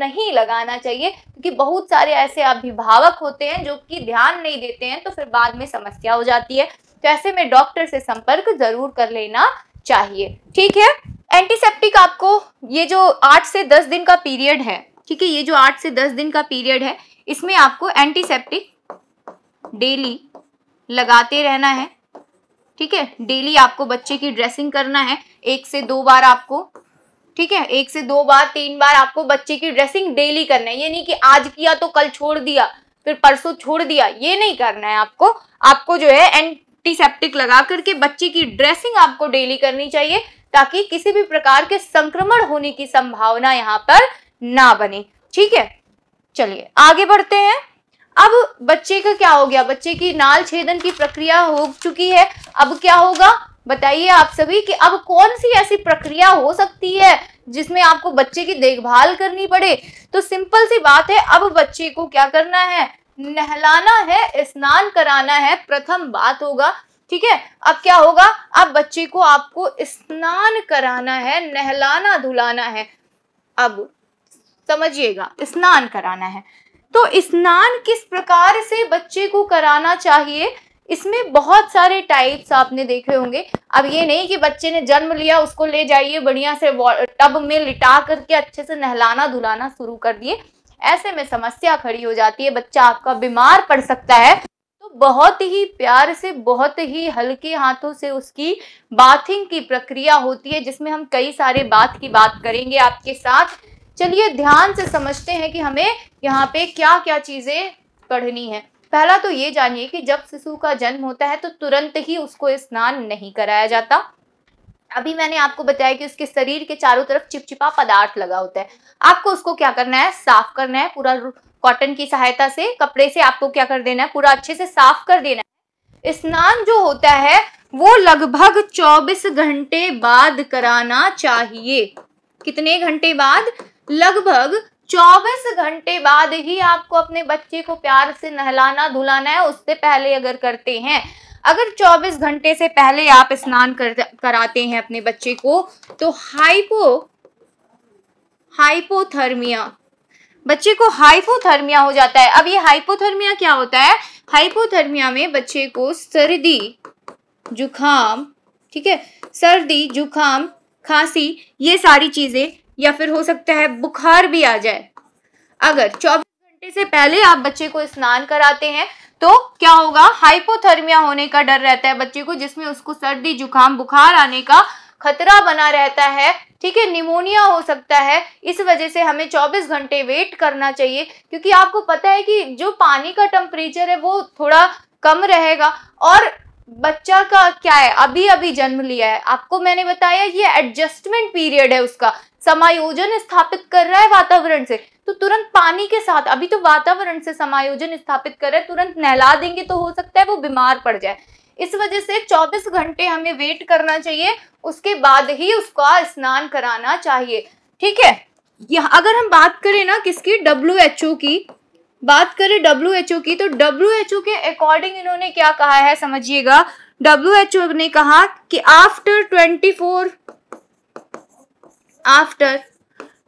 नहीं लगाना चाहिए क्योंकि बहुत सारे ऐसे अभिभावक होते हैं जो कि ध्यान नहीं देते हैं तो फिर बाद में समस्या हो जाती है तो ऐसे में डॉक्टर से संपर्क ज़रूर कर लेना चाहिए ठीक है एंटीसेप्टिक आपको ये जो आठ से दस दिन का पीरियड है ठीक है ये जो आठ से दस दिन का पीरियड है इसमें आपको एंटीसेप्टिक डेली लगाते रहना है ठीक है डेली आपको बच्चे की ड्रेसिंग करना है एक से दो बार आपको ठीक है एक से दो बार तीन बार आपको बच्चे की ड्रेसिंग डेली करना है ये नहीं कि आज किया तो कल छोड़ दिया फिर परसों छोड़ दिया ये नहीं करना है आपको आपको जो है एंटीसेप्टिक लगा करके बच्चे की ड्रेसिंग आपको डेली करनी चाहिए ताकि किसी भी प्रकार के संक्रमण होने की संभावना यहाँ पर ना बने ठीक है चलिए आगे बढ़ते हैं अब बच्चे का क्या हो गया बच्चे की नाल छेदन की प्रक्रिया हो चुकी है अब क्या होगा बताइए आप सभी कि अब कौन सी ऐसी प्रक्रिया हो सकती है जिसमें आपको बच्चे की देखभाल करनी पड़े तो सिंपल सी बात है अब बच्चे को क्या करना है नहलाना है स्नान कराना है प्रथम बात होगा ठीक है अब क्या होगा अब बच्चे को आपको स्नान कराना है नहलाना धुलाना है अब समझिएगा स्नान कराना है तो स्नान किस प्रकार से बच्चे को कराना चाहिए इसमें बहुत सारे टाइप्स आपने देखे होंगे अब ये नहीं कि बच्चे ने जन्म लिया उसको ले जाइए बढ़िया से टब में लिटा करके अच्छे से नहलाना धुलाना शुरू कर दिए ऐसे में समस्या खड़ी हो जाती है बच्चा आपका बीमार पड़ सकता है तो बहुत ही प्यार से बहुत ही हल्के हाथों से उसकी बाथिंग की प्रक्रिया होती है जिसमें हम कई सारे बात की बात करेंगे आपके साथ चलिए ध्यान से समझते हैं कि हमें यहाँ पे क्या क्या चीज़ें पढ़नी है पहला तो ये जानिए कि जब शिशु का जन्म होता है तो तुरंत ही उसको स्नान नहीं कराया जाता अभी मैंने आपको बताया कि उसके शरीर के चारों तरफ चिपचिपा पदार्थ लगा होता है आपको उसको क्या करना है साफ करना है पूरा कॉटन की सहायता से कपड़े से आपको क्या कर देना है पूरा अच्छे से साफ कर देना है स्नान जो होता है वो लगभग 24 घंटे बाद कराना चाहिए कितने घंटे बाद लगभग 24 घंटे बाद ही आपको अपने बच्चे को प्यार से नहलाना धुलाना है उससे पहले अगर करते हैं अगर 24 घंटे से पहले आप स्नान कर, कराते हैं अपने बच्चे को तो हाइपो हाइपोथर्मिया बच्चे को हाइपोथर्मिया हो जाता है अब ये हाइपोथर्मिया क्या होता है हाइपोथर्मिया में बच्चे को सर्दी जुखाम ठीक है सर्दी जुखाम खांसी ये सारी चीज़ें या फिर हो सकता है बुखार भी आ जाए अगर चौबीस घंटे से पहले आप बच्चे को स्नान कराते हैं तो क्या होगा हाइपोथर्मिया होने का डर रहता है बच्चे को जिसमें उसको सर्दी जुकाम बुखार आने का खतरा बना रहता है ठीक है निमोनिया हो सकता है इस वजह से हमें 24 घंटे वेट करना चाहिए क्योंकि आपको पता है कि जो पानी का टेम्परेचर है वो थोड़ा कम रहेगा और बच्चा का क्या है अभी अभी जन्म लिया है आपको मैंने बताया ये एडजस्टमेंट पीरियड है उसका समायोजन स्थापित कर रहा है वातावरण से तो तुरंत पानी के साथ अभी तो वातावरण से समायोजन स्थापित कर रहा है तुरंत नहला देंगे तो हो सकता है वो बीमार पड़ जाए इस वजह से 24 घंटे हमें वेट करना चाहिए उसके बाद ही उसका स्नान कराना चाहिए ठीक है यह अगर हम बात करें ना किसकी डब्ल्यू की बात करें डब्ल्यू एच ओ की तो डब्ल्यू एच ओ के अकॉर्डिंग इन्होंने क्या कहा है समझिएगा डब्ल्यू एच ओ ने कहा कि after twenty four after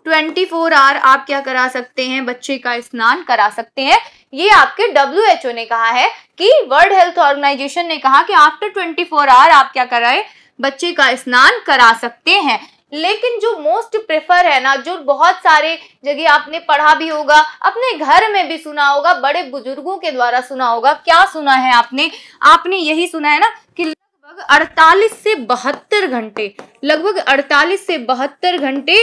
twenty four hour आप क्या करा सकते हैं बच्चे का स्नान करा सकते हैं ये आपके डब्ल्यू एच ओ ने कहा है कि वर्ल्ड हेल्थ ऑर्गेनाइजेशन ने कहा कि आफ्टर ट्वेंटी फोर आवर आप क्या कराए बच्चे का स्नान करा सकते हैं लेकिन जो मोस्ट प्रेफर है ना जो बहुत सारे जगह आपने पढ़ा भी होगा अपने घर में भी सुना होगा बड़े बुजुर्गों के द्वारा सुना होगा क्या सुना है आपने आपने यही सुना है ना कि लगभग 48 से बहत्तर घंटे लगभग 48 से बहत्तर घंटे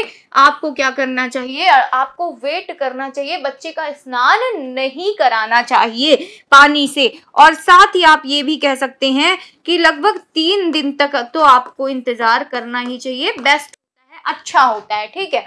आपको क्या करना चाहिए आपको वेट करना चाहिए बच्चे का स्नान नहीं कराना चाहिए पानी से और साथ ही आप ये भी कह सकते हैं कि लगभग तीन दिन तक तो आपको इंतज़ार करना ही चाहिए बेस्ट अच्छा होता है ठीक है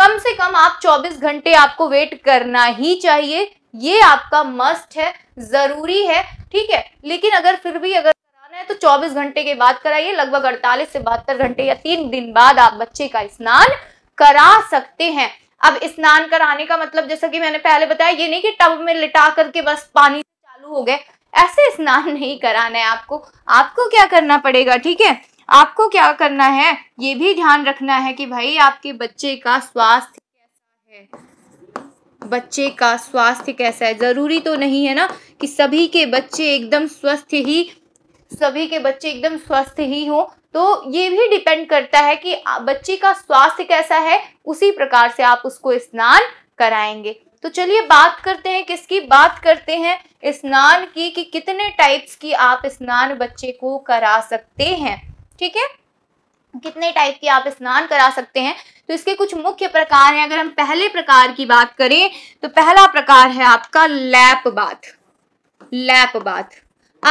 कम से कम आप 24 घंटे आपको वेट करना ही चाहिए ये आपका मस्ट है जरूरी है ठीक है लेकिन अगर फिर भी अगर कराना है तो 24 घंटे के बाद कराइए लगभग अड़तालीस से बहत्तर घंटे या तीन दिन बाद आप बच्चे का स्नान करा सकते हैं अब स्नान कराने का मतलब जैसा कि मैंने पहले बताया ये नहीं कि टब में लिटा करके बस पानी चालू हो गए ऐसे स्नान नहीं कराना है आपको आपको क्या करना पड़ेगा ठीक है आपको क्या करना है ये भी ध्यान रखना है कि भाई आपके बच्चे का स्वास्थ्य कैसा है बच्चे का स्वास्थ्य कैसा है ज़रूरी तो नहीं है ना कि सभी के बच्चे एकदम स्वस्थ ही सभी के बच्चे एकदम स्वस्थ ही हो तो ये भी डिपेंड करता है कि बच्चे का स्वास्थ्य कैसा है उसी प्रकार से आप उसको स्नान कराएंगे तो चलिए बात करते हैं किसकी बात करते हैं स्नान की कि कितने टाइप्स की आप स्नान बच्चे को करा सकते हैं ठीक है कितने टाइप के आप स्नान करा सकते हैं तो इसके कुछ मुख्य प्रकार हैं अगर हम पहले प्रकार की बात करें तो पहला प्रकार है आपका लैप बाथ लैप बाथ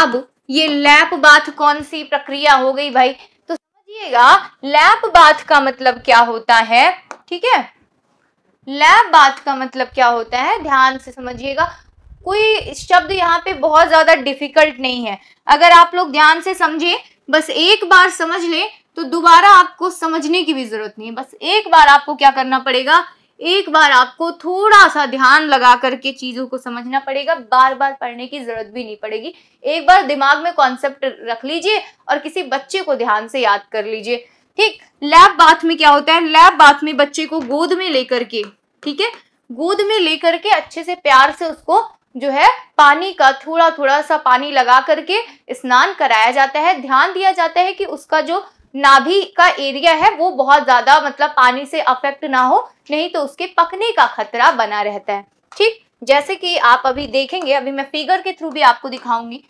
अब ये लैप बाथ कौन सी प्रक्रिया हो गई भाई तो समझिएगा लैप बाथ का मतलब क्या होता है ठीक है लैप बाथ का मतलब क्या होता है ध्यान से समझिएगा कोई शब्द यहाँ पे बहुत ज्यादा डिफिकल्ट नहीं है अगर आप लोग ध्यान से समझें बस एक बार समझ ले तो दोबारा आपको समझने की भी जरूरत नहीं है बस एक बार आपको क्या करना पड़ेगा एक बार आपको थोड़ा सा ध्यान लगा करके चीजों को समझना पड़ेगा बार बार पढ़ने की जरूरत भी नहीं पड़ेगी एक बार दिमाग में कॉन्सेप्ट रख लीजिए और किसी बच्चे को ध्यान से याद कर लीजिए ठीक लैब बाथ में क्या होता है लैब बाथ में बच्चे को गोद में लेकर के ठीक है गोद में लेकर के अच्छे से प्यार से उसको जो है पानी का थोड़ा थोड़ा सा पानी लगा करके स्नान कराया जाता है ध्यान दिया जाता है कि उसका जो नाभि का एरिया है वो बहुत ज्यादा मतलब पानी से अफेक्ट ना हो नहीं तो उसके पकने का खतरा बना रहता है ठीक जैसे कि आप अभी देखेंगे अभी मैं फिगर के थ्रू भी आपको दिखाऊंगी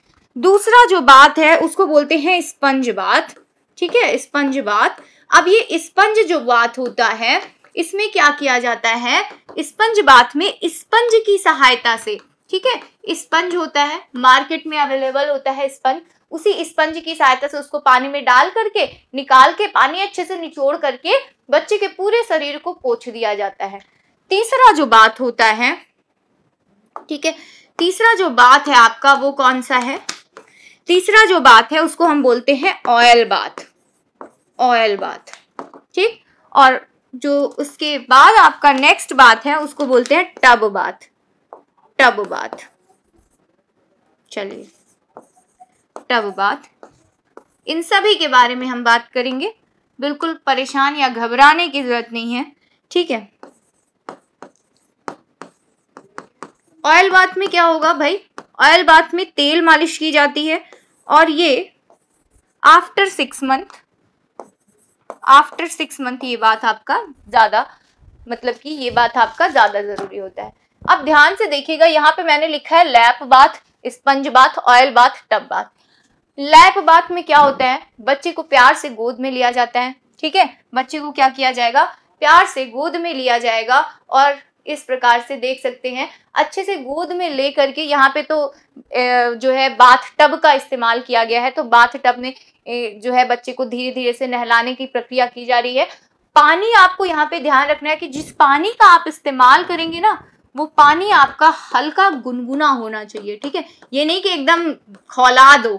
दूसरा जो बात है उसको बोलते हैं स्पंज बात ठीक है स्पंज बात अब ये स्पंज जो बात होता है इसमें क्या किया जाता है स्पंज बात में स्पंज की सहायता से ठीक है स्पंज होता है मार्केट में अवेलेबल होता है स्पंज उसी स्पंज की सहायता से उसको पानी में डाल करके निकाल के पानी अच्छे से निचोड़ करके बच्चे के पूरे शरीर को पोछ दिया जाता है तीसरा जो बात होता है ठीक है तीसरा जो बात है आपका वो कौन सा है तीसरा जो बात है उसको हम बोलते हैं ऑयल बात ऑयल बात ठीक और जो उसके बाद आपका नेक्स्ट बात है उसको बोलते हैं टब बात टब बात चलिए टब बात इन सभी के बारे में हम बात करेंगे बिल्कुल परेशान या घबराने की जरूरत नहीं है ठीक है ऑयल बात में क्या होगा भाई ऑयल बात में तेल मालिश की जाती है और ये after six month after six month ये बात आपका ज़्यादा मतलब कि ये बात आपका ज़्यादा ज़रूरी होता है अब ध्यान से देखिएगा यहाँ पे मैंने लिखा है lap bath sponge bath oil bath tub bath lap bath में क्या होता है बच्चे को प्यार से गोद में लिया जाता है ठीक है बच्चे को क्या किया जाएगा प्यार से गोद में लिया जाएगा और इस प्रकार से देख सकते हैं अच्छे से गोद में ले करके यहाँ पे तो जो है बाथ टब का इस्तेमाल किया गया है तो बाथ टब में जो है बच्चे को धीरे धीरे से नहलाने की प्रक्रिया की जा रही है पानी आपको यहाँ पे ध्यान रखना है कि जिस पानी का आप इस्तेमाल करेंगे ना वो पानी आपका हल्का गुनगुना होना चाहिए ठीक है ये नहीं कि एकदम खौला दो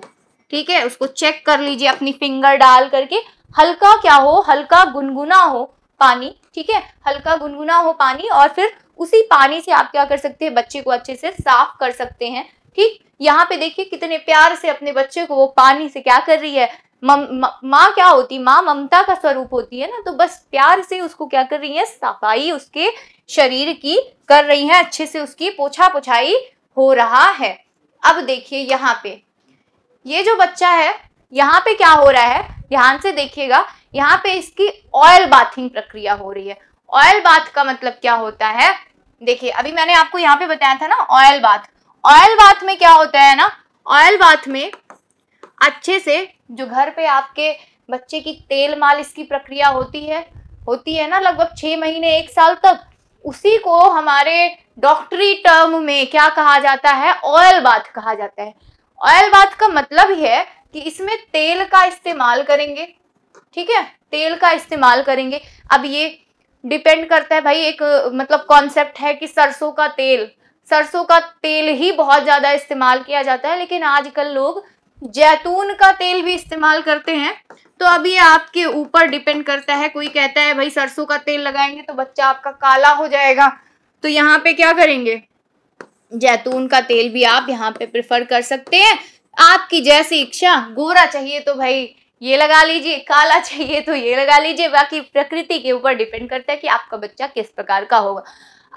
ठीक है उसको चेक कर लीजिए अपनी फिंगर डाल करके हल्का क्या हो हल्का गुनगुना हो पानी ठीक है हल्का गुनगुना हो पानी और फिर उसी पानी से आप क्या कर सकते हैं बच्चे को अच्छे से साफ कर सकते हैं ठीक यहाँ पे देखिए कितने प्यार से अपने बच्चे को वो पानी से क्या कर रही है माँ क्या होती माँ ममता का स्वरूप होती है ना तो बस प्यार से उसको क्या कर रही है सफाई उसके शरीर की कर रही है अच्छे से उसकी पोछा पोछाई हो रहा है अब देखिए यहाँ पे ये जो बच्चा है यहाँ पे क्या हो रहा है ध्यान से देखिएगा यहाँ पे इसकी ऑयल बाथिंग प्रक्रिया हो रही है ऑयल बाथ का मतलब क्या होता है देखिए अभी मैंने आपको यहाँ पे बताया था ना ऑयल बाथ ऑयल बाथ में क्या होता है ना ऑयल बाथ में अच्छे से जो घर पे आपके बच्चे की तेल माल इसकी प्रक्रिया होती है होती है ना लगभग छह महीने एक साल तक उसी को हमारे डॉक्टरी टर्म में क्या कहा जाता है ऑयल बाथ कहा जाता है ऑयल बाथ का मतलब है कि इसमें तेल का इस्तेमाल करेंगे ठीक है तेल का इस्तेमाल करेंगे अब ये डिपेंड करता है भाई एक मतलब कॉन्सेप्ट है कि सरसों का तेल सरसों का तेल ही बहुत ज़्यादा इस्तेमाल किया जाता है लेकिन आजकल लोग जैतून का तेल भी इस्तेमाल करते हैं तो अब ये आपके ऊपर डिपेंड करता है कोई कहता है भाई सरसों का तेल लगाएंगे तो बच्चा आपका काला हो जाएगा तो यहाँ पे क्या करेंगे जैतून का तेल भी आप यहाँ पे प्रिफर कर सकते हैं आपकी जैसी इच्छा गोरा चाहिए तो भाई ये लगा लीजिए काला चाहिए तो ये लगा लीजिए बाकी प्रकृति के ऊपर डिपेंड करता है कि आपका बच्चा किस प्रकार का होगा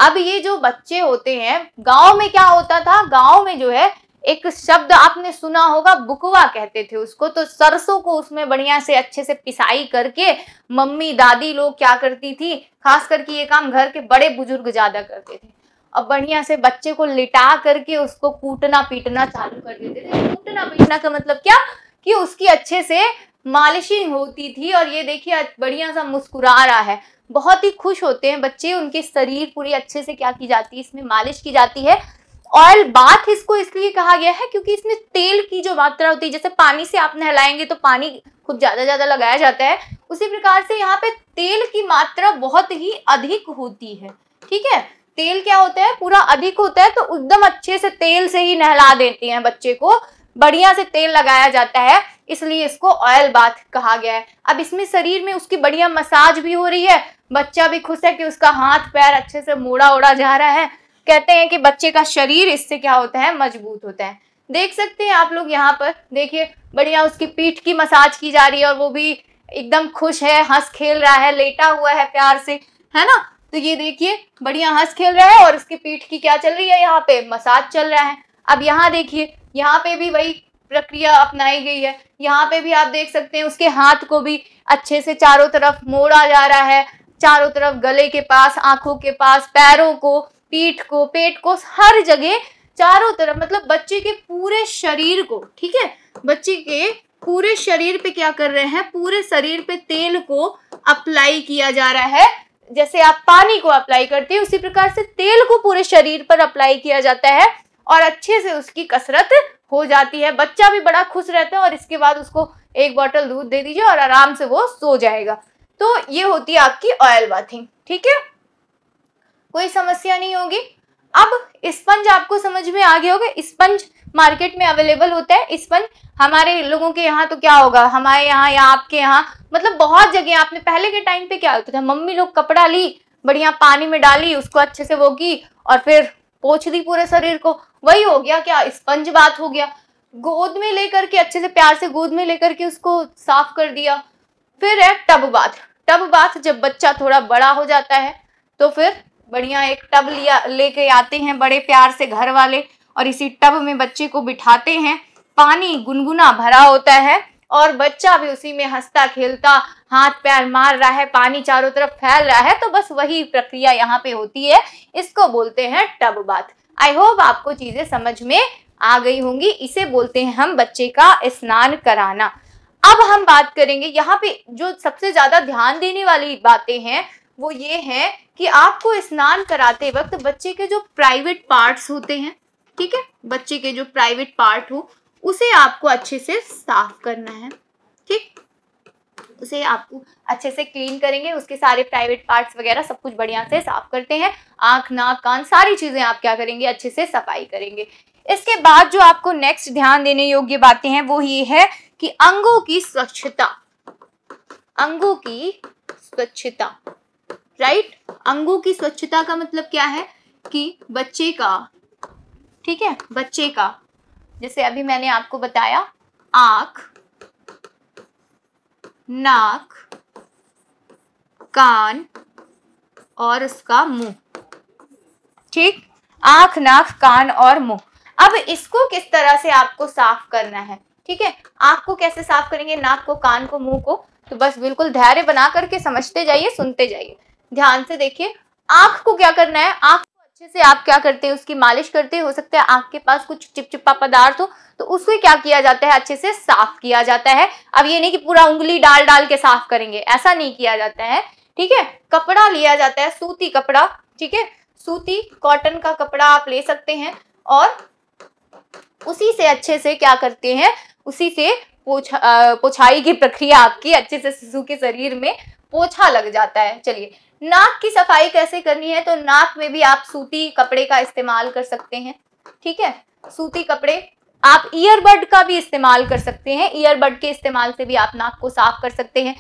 अब ये जो बच्चे होते हैं गांव में क्या होता था गांव में जो है एक शब्द आपने सुना होगा बुकवा कहते थे उसको तो सरसों को उसमें बढ़िया से अच्छे से पिसाई करके मम्मी दादी लोग क्या करती थी खास करके ये काम घर के बड़े बुजुर्ग ज्यादा करते थे अब बढ़िया से बच्चे को लिटा करके उसको कूटना पीटना चालू कर देते थे कूटना पीटना का मतलब क्या कि उसकी अच्छे से मालिशिंग होती थी और ये देखिए बढ़िया सा मुस्कुरा रहा है बहुत ही खुश होते हैं बच्चे उनके शरीर पूरी अच्छे से क्या की जाती है इसमें मालिश की जाती है ऑयल बाथ इसको इसलिए कहा गया है क्योंकि इसमें तेल की जो मात्रा होती है जैसे पानी से आप नहलाएंगे तो पानी खूब ज़्यादा ज़्यादा लगाया जाता है उसी प्रकार से यहाँ पे तेल की मात्रा बहुत ही अधिक होती है ठीक है तेल क्या होता है पूरा अधिक होता है तो एकदम अच्छे से तेल से ही नहला देते हैं बच्चे को बढ़िया से तेल लगाया जाता है इसलिए इसको ऑयल बाथ कहा गया है अब इसमें शरीर में उसकी बढ़िया मसाज भी हो रही है बच्चा भी खुश है कि उसका हाथ पैर अच्छे से मोड़ा ओड़ा जा रहा है कहते हैं कि बच्चे का शरीर इससे क्या होता है मजबूत होता है देख सकते हैं आप लोग यहाँ पर देखिए बढ़िया उसकी पीठ की मसाज की जा रही है और वो भी एकदम खुश है हंस खेल रहा है लेटा हुआ है प्यार से है ना तो ये देखिए बढ़िया हंस खेल रहा है और उसकी पीठ की क्या चल रही है यहाँ पे मसाज चल रहा है अब यहाँ देखिए यहाँ पे भी वही प्रक्रिया अपनाई गई है यहाँ पे भी आप देख सकते हैं उसके हाथ को भी अच्छे से चारों तरफ मोड़ा जा रहा है चारों तरफ गले के पास आंखों के पास पैरों को पीठ को पेट को हर जगह चारों तरफ मतलब बच्चे के पूरे शरीर को ठीक है बच्चे के पूरे शरीर पे क्या कर रहे हैं पूरे शरीर पे तेल को अप्लाई किया जा रहा है जैसे आप पानी को अप्लाई करते हैं उसी प्रकार से तेल को पूरे शरीर पर अप्लाई किया जाता है और अच्छे से उसकी कसरत हो जाती है बच्चा भी बड़ा खुश रहता है और इसके बाद उसको एक बॉटल दूध दे दीजिए और आराम से वो सो जाएगा तो ये होती है आपकी ऑयल बाथिंग ठीक है कोई समस्या नहीं होगी अब स्पंज आपको समझ में आ गया होगा स्पंज मार्केट में अवेलेबल होता है स्पंज हमारे लोगों के यहाँ तो क्या होगा हमारे यहाँ या आपके यहाँ मतलब बहुत जगह आपने पहले के टाइम पे क्या होता था मम्मी लोग कपड़ा ली बढ़िया पानी में डाली उसको अच्छे से वो की और फिर पोछ दी पूरे शरीर को वही हो गया क्या स्पंज बात हो गया गोद में लेकर के अच्छे से प्यार से गोद में लेकर के उसको साफ कर दिया फिर है टब बाथ टब बाथ जब बच्चा थोड़ा बड़ा हो जाता है तो फिर बढ़िया एक टब लिया लेके आते हैं बड़े प्यार से घर वाले और इसी टब में बच्चे को बिठाते हैं पानी गुनगुना भरा होता है और बच्चा भी उसी में हंसता खेलता हाथ पैर मार रहा है पानी चारों तरफ फैल रहा है तो बस वही प्रक्रिया यहाँ पे होती है इसको बोलते हैं टब बात आई होप आपको चीजें समझ में आ गई होंगी इसे बोलते हैं हम बच्चे का स्नान कराना अब हम बात करेंगे यहाँ पे जो सबसे ज्यादा ध्यान देने वाली बातें हैं वो ये है कि आपको स्नान कराते वक्त बच्चे के जो प्राइवेट पार्ट्स होते हैं ठीक है बच्चे के जो प्राइवेट पार्ट हो उसे आपको अच्छे से साफ करना है ठीक उसे आपको अच्छे से क्लीन करेंगे उसके सारे प्राइवेट पार्ट्स वगैरह सब कुछ बढ़िया से साफ करते हैं आंख नाक कान सारी चीज़ें आप क्या करेंगे अच्छे से सफाई करेंगे इसके बाद जो आपको नेक्स्ट ध्यान देने योग्य बातें हैं वो ये है कि अंगों की स्वच्छता अंगों की स्वच्छता राइट अंगों की स्वच्छता का मतलब क्या है कि बच्चे का ठीक है बच्चे का जैसे अभी मैंने आपको बताया आंख नाक कान और उसका मुंह ठीक आंख नाक कान और मुंह अब इसको किस तरह से आपको साफ करना है ठीक है आंख को कैसे साफ करेंगे नाक को कान को मुंह को तो बस बिल्कुल धैर्य बना करके समझते जाइए सुनते जाइए ध्यान से देखिए आंख को क्या करना है आंख को अच्छे से आप क्या करते हैं उसकी मालिश करते हैं हो सकता है आंख के पास कुछ चिपचिपा पदार्थ हो तो उसको क्या किया जाता है अच्छे से साफ किया जाता है अब ये नहीं कि पूरा उंगली डाल डाल के साफ करेंगे ऐसा नहीं किया जाता है ठीक है कपड़ा लिया जाता है सूती कपड़ा ठीक है सूती कॉटन का कपड़ा आप ले सकते हैं और उसी से अच्छे से क्या करते हैं उसी से पोछा पोछाई की प्रक्रिया आपकी अच्छे से शिशु के शरीर में पोछा लग जाता है चलिए नाक की सफाई कैसे करनी है तो नाक में भी आप सूती कपड़े का इस्तेमाल कर सकते हैं ठीक है सूती कपड़े आप ईयरबड का भी इस्तेमाल कर सकते हैं ईयरबड के इस्तेमाल से भी आप नाक को साफ कर सकते हैं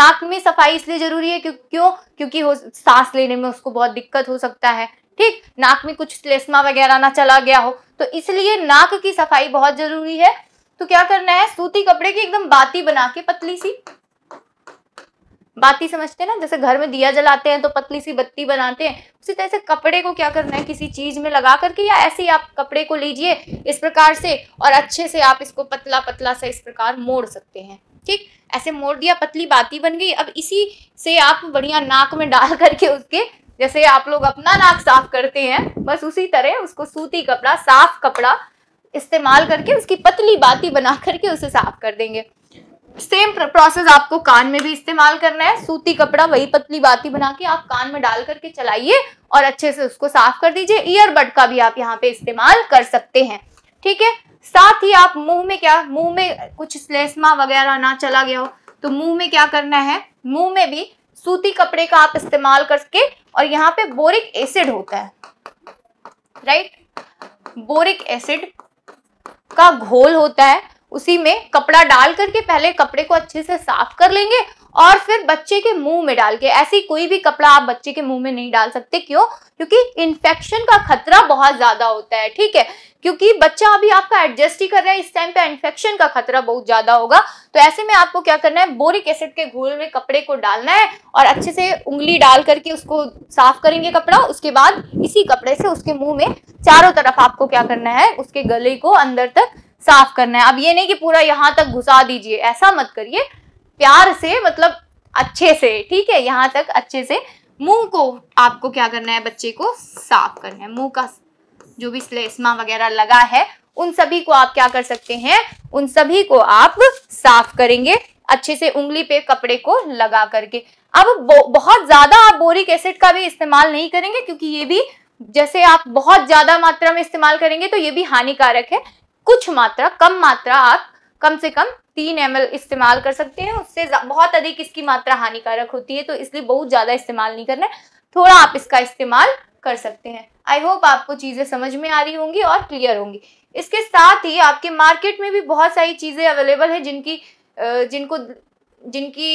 नाक में सफाई इसलिए जरूरी है क्यों क्यों क्योंकि हो सांस लेने में उसको बहुत दिक्कत हो सकता है ठीक नाक में कुछ लेस्मा वगैरह ना चला गया हो तो इसलिए नाक की सफाई बहुत जरूरी है तो क्या करना है सूती कपड़े की एकदम बाती बना के पतली सी बाती समझते हैं ना जैसे घर में दिया जलाते हैं तो पतली सी बत्ती बनाते हैं उसी तरह से कपड़े को क्या करना है किसी चीज में लगा करके या ऐसे ही आप कपड़े को लीजिए इस प्रकार से और अच्छे से आप इसको पतला पतला सा इस प्रकार मोड़ सकते हैं ठीक ऐसे मोड़ दिया पतली बाती बन गई अब इसी से आप बढ़िया नाक में डाल करके उसके जैसे आप लोग अपना नाक साफ करते हैं बस उसी तरह उसको सूती कपड़ा साफ कपड़ा इस्तेमाल करके उसकी पतली बाती बना करके उसे साफ कर देंगे सेम प्रोसेस आपको कान में भी इस्तेमाल करना है सूती कपड़ा वही पतली बाती बना के आप कान में डाल करके चलाइए और अच्छे से उसको साफ कर दीजिए ईयरबड का भी आप यहाँ पे इस्तेमाल कर सकते हैं ठीक है साथ ही आप मुंह में क्या मुंह में कुछ स्लेस्मा वगैरह ना चला गया हो तो मुंह में क्या करना है मुंह में भी सूती कपड़े का आप इस्तेमाल करके और यहाँ पे बोरिक एसिड होता है राइट बोरिक एसिड का घोल होता है उसी में कपड़ा डाल करके पहले कपड़े को अच्छे से साफ कर लेंगे और फिर बच्चे के मुंह में डाल के ऐसी कोई भी कपड़ा आप बच्चे के मुंह में नहीं डाल सकते क्यों क्योंकि इन्फेक्शन का खतरा बहुत ज्यादा होता है ठीक है क्योंकि बच्चा अभी आपका एडजस्ट ही कर रहा है इस टाइम पे इन्फेक्शन का खतरा बहुत ज्यादा होगा तो ऐसे में आपको क्या करना है बोरिक एसिड के घोल में कपड़े को डालना है और अच्छे से उंगली डाल करके उसको साफ करेंगे कपड़ा उसके बाद इसी कपड़े से उसके मुंह में चारों तरफ आपको क्या करना है उसके गले को अंदर तक साफ करना है अब ये नहीं कि पूरा यहाँ तक घुसा दीजिए ऐसा मत करिए प्यार से मतलब अच्छे से ठीक है यहाँ तक अच्छे से मुंह को आपको क्या करना है बच्चे को साफ करना है मुंह का जो भी स्लेस्मा वगैरह लगा है उन सभी को आप क्या कर सकते हैं उन सभी को आप साफ करेंगे अच्छे से उंगली पे कपड़े को लगा करके अब बहुत ज्यादा आप बोरिक एसिड का भी इस्तेमाल नहीं करेंगे क्योंकि ये भी जैसे आप बहुत ज्यादा मात्रा में इस्तेमाल करेंगे तो ये भी हानिकारक है कुछ मात्रा कम मात्रा आप कम से कम तीन एम इस्तेमाल कर सकते हैं उससे बहुत अधिक इसकी मात्रा हानिकारक होती है तो इसलिए बहुत ज़्यादा इस्तेमाल नहीं करना है थोड़ा आप इसका इस्तेमाल कर सकते हैं आई होप आपको चीज़ें समझ में आ रही होंगी और क्लियर होंगी इसके साथ ही आपके मार्केट में भी बहुत सारी चीज़ें अवेलेबल हैं जिनकी जिनको जिनकी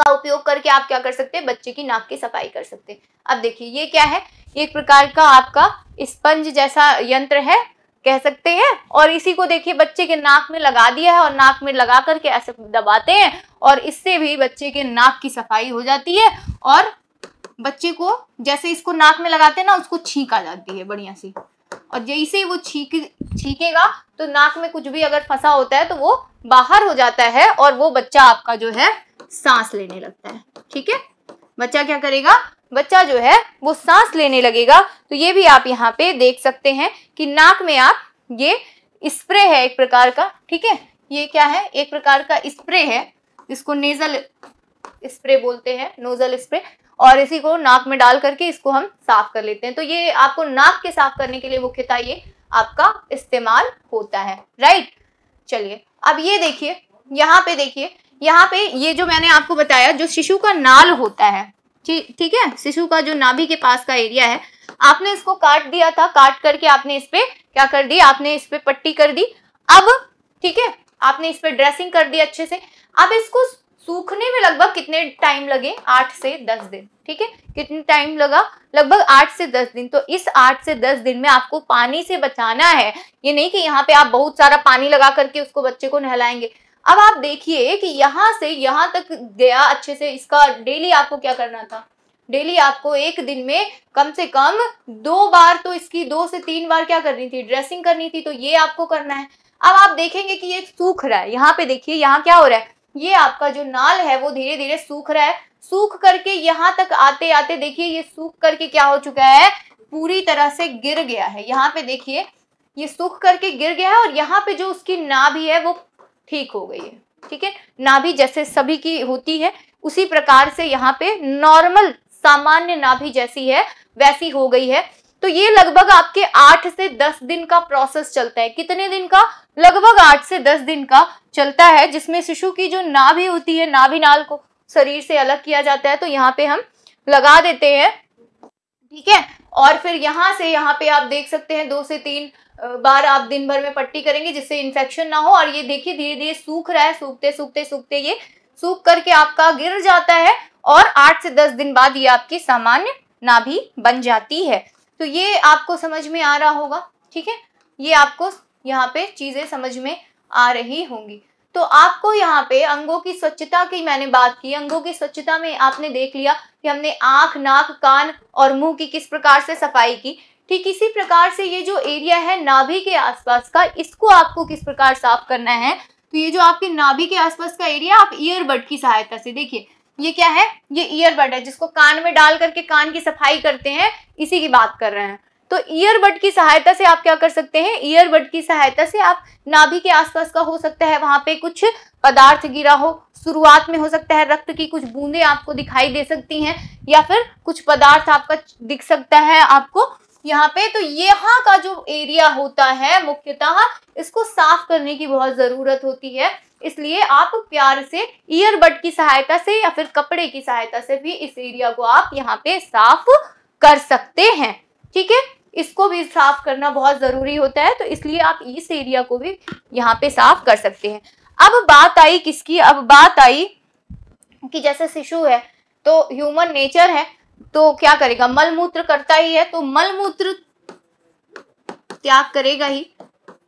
का उपयोग करके आप क्या कर सकते हैं बच्चे की नाक की सफाई कर सकते हैं अब देखिए ये क्या है एक प्रकार का आपका स्पंज जैसा यंत्र है कह सकते हैं और इसी को देखिए बच्चे के नाक में लगा दिया है और नाक में लगा करके ऐसे दबाते हैं और इससे भी बच्चे के नाक की सफाई हो जाती है और बच्चे को जैसे इसको नाक में लगाते हैं ना उसको छींक आ जाती है बढ़िया सी और जैसे ही वो छींक छींकेगा तो नाक में कुछ भी अगर फंसा होता है तो वो बाहर हो जाता है और वो बच्चा आपका जो है सांस लेने लगता है ठीक है बच्चा क्या करेगा बच्चा जो है वो सांस लेने लगेगा तो ये भी आप यहाँ पे देख सकते हैं कि नाक में आप ये स्प्रे है एक प्रकार का ठीक है ये क्या है एक प्रकार का स्प्रे है इसको नेजल स्प्रे बोलते हैं नोजल स्प्रे और इसी को नाक में डाल करके इसको हम साफ कर लेते हैं तो ये आपको नाक के साफ करने के लिए मुख्यतः ये आपका इस्तेमाल होता है राइट चलिए अब ये देखिए यहाँ पे देखिए यहाँ पे ये जो मैंने आपको बताया जो शिशु का नाल होता है ठीक है शिशु का जो नाभि के पास का एरिया है आपने इसको काट दिया था काट करके आपने इस पे क्या कर दी आपने इस पे पट्टी कर दी अब ठीक है आपने इस पे ड्रेसिंग कर दी अच्छे से अब इसको सूखने में लगभग कितने टाइम लगे आठ से दस दिन ठीक है कितने टाइम लगा लगभग आठ से दस दिन तो इस आठ से दस दिन में आपको पानी से बचाना है ये नहीं कि यहाँ पे आप बहुत सारा पानी लगा करके उसको बच्चे को नहलाएंगे अब आप देखिए कि यहाँ से यहाँ तक गया अच्छे से इसका डेली आपको क्या करना था डेली आपको एक दिन में कम से कम दो बार तो इसकी दो से तीन बार क्या करनी थी ड्रेसिंग करनी थी तो ये आपको करना है अब आप देखेंगे कि ये सूख रहा है यहाँ पे देखिए यहाँ क्या हो रहा है ये आपका जो नाल है वो धीरे धीरे सूख रहा है सूख करके यहाँ तक आते आते देखिए ये सूख करके क्या हो चुका है पूरी तरह से गिर गया है यहाँ पे देखिए ये सूख करके गिर गया है और यहाँ पे जो उसकी नाभी है वो ठीक हो गई है ठीक है नाभि जैसे सभी की होती है उसी प्रकार से यहाँ पे नॉर्मल सामान्य नाभि जैसी है वैसी हो गई है तो ये लगभग आपके आठ से दस दिन का प्रोसेस चलता है कितने दिन का लगभग आठ से दस दिन का चलता है जिसमें शिशु की जो नाभि होती है नाभि नाल को शरीर से अलग किया जाता है तो यहाँ पे हम लगा देते हैं ठीक है और फिर यहाँ से यहाँ पे आप देख सकते हैं दो से तीन बार आप दिन भर में पट्टी करेंगे जिससे इन्फेक्शन ना हो और ये देखिए धीरे धीरे सूख रहा है सूखते सूखते सूखते ये सूख करके आपका गिर जाता है और आठ से दस दिन बाद ये आपकी सामान्य नाभि बन जाती है तो ये आपको समझ में आ रहा होगा ठीक है ये आपको यहाँ पे चीज़ें समझ में आ रही होंगी तो आपको यहाँ पे अंगों की स्वच्छता की मैंने बात की अंगों की स्वच्छता में आपने देख लिया कि हमने आंख नाक कान और मुंह की किस प्रकार से सफाई की ठीक इसी प्रकार से ये जो एरिया है नाभि के आसपास का इसको आपको किस प्रकार साफ करना है तो ये जो आपके नाभि के आसपास का एरिया आप ईयरबड की सहायता से देखिए ये क्या है ये ईयरबड है जिसको कान में डाल करके कान की सफाई करते हैं इसी की बात कर रहे हैं तो ईयरबड की सहायता से आप क्या कर सकते हैं ईयरबड की सहायता से आप नाभि के आसपास का हो सकता है वहां पे कुछ पदार्थ गिरा हो शुरुआत में हो सकता है रक्त की कुछ बूंदे आपको दिखाई दे सकती हैं या फिर कुछ पदार्थ आपका दिख सकता है आपको यहाँ पे तो यहाँ का जो एरिया होता है मुख्यतः इसको साफ करने की बहुत ज़रूरत होती है इसलिए आप प्यार से ईयरबड की सहायता से या फिर कपड़े की सहायता से भी इस एरिया को आप यहाँ पे साफ कर सकते हैं ठीक है इसको भी साफ करना बहुत ज़रूरी होता है तो इसलिए आप इस एरिया को भी यहाँ पे साफ कर सकते हैं अब बात आई किसकी अब बात आई कि जैसे शिशु है तो ह्यूमन नेचर है तो क्या करेगा मलमूत्र करता ही है तो मलमूत्र त्याग करेगा ही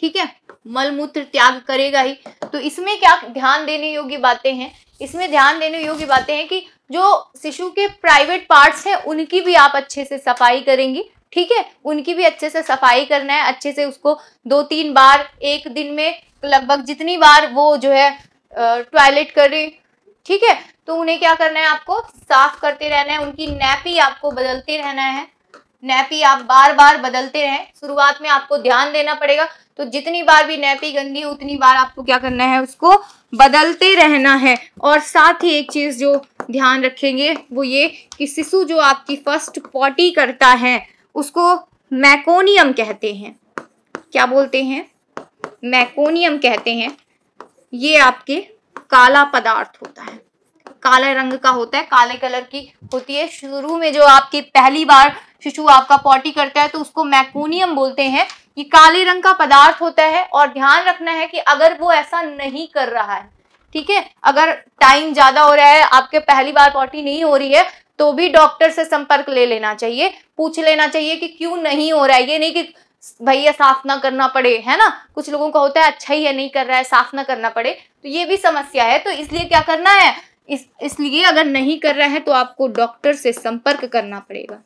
ठीक है मलमूत्र त्याग करेगा ही तो इसमें क्या ध्यान देने योग्य बातें हैं इसमें ध्यान देने योग्य बातें हैं कि जो शिशु के प्राइवेट पार्ट्स हैं उनकी भी आप अच्छे से सफाई करेंगी ठीक है उनकी भी अच्छे से सफाई करना है अच्छे से उसको दो तीन बार एक दिन में लगभग जितनी बार वो जो है टॉयलेट करें ठीक है तो उन्हें क्या करना है आपको साफ करते रहना है उनकी नैपी आपको बदलते रहना है नैपी आप बार बार बदलते रहें शुरुआत में आपको ध्यान देना पड़ेगा तो जितनी बार भी नैपी गंदी है उतनी बार आपको क्या करना है उसको बदलते रहना है और साथ ही एक चीज़ जो ध्यान रखेंगे वो ये कि शिशु जो आपकी फर्स्ट पॉटी करता है उसको मैकोनियम कहते हैं क्या बोलते हैं मैकोनियम कहते हैं ये आपके काला पदार्थ होता है काले रंग का होता है काले कलर की होती है शुरू में जो आपकी पहली बार शिशु आपका पॉटी करता है तो उसको मैकोनियम बोलते हैं ये काले रंग का पदार्थ होता है और ध्यान रखना है कि अगर वो ऐसा नहीं कर रहा है ठीक है अगर टाइम ज्यादा हो रहा है आपके पहली बार पॉटी नहीं हो रही है तो भी डॉक्टर से संपर्क ले लेना चाहिए पूछ लेना चाहिए कि क्यों नहीं हो रहा है ये नहीं कि भैया साफ ना करना पड़े है ना कुछ लोगों का होता है अच्छा ही है नहीं कर रहा है साफ ना करना पड़े तो ये भी समस्या है तो इसलिए क्या करना है इस इसलिए अगर नहीं कर रहा है तो आपको डॉक्टर से संपर्क करना पड़ेगा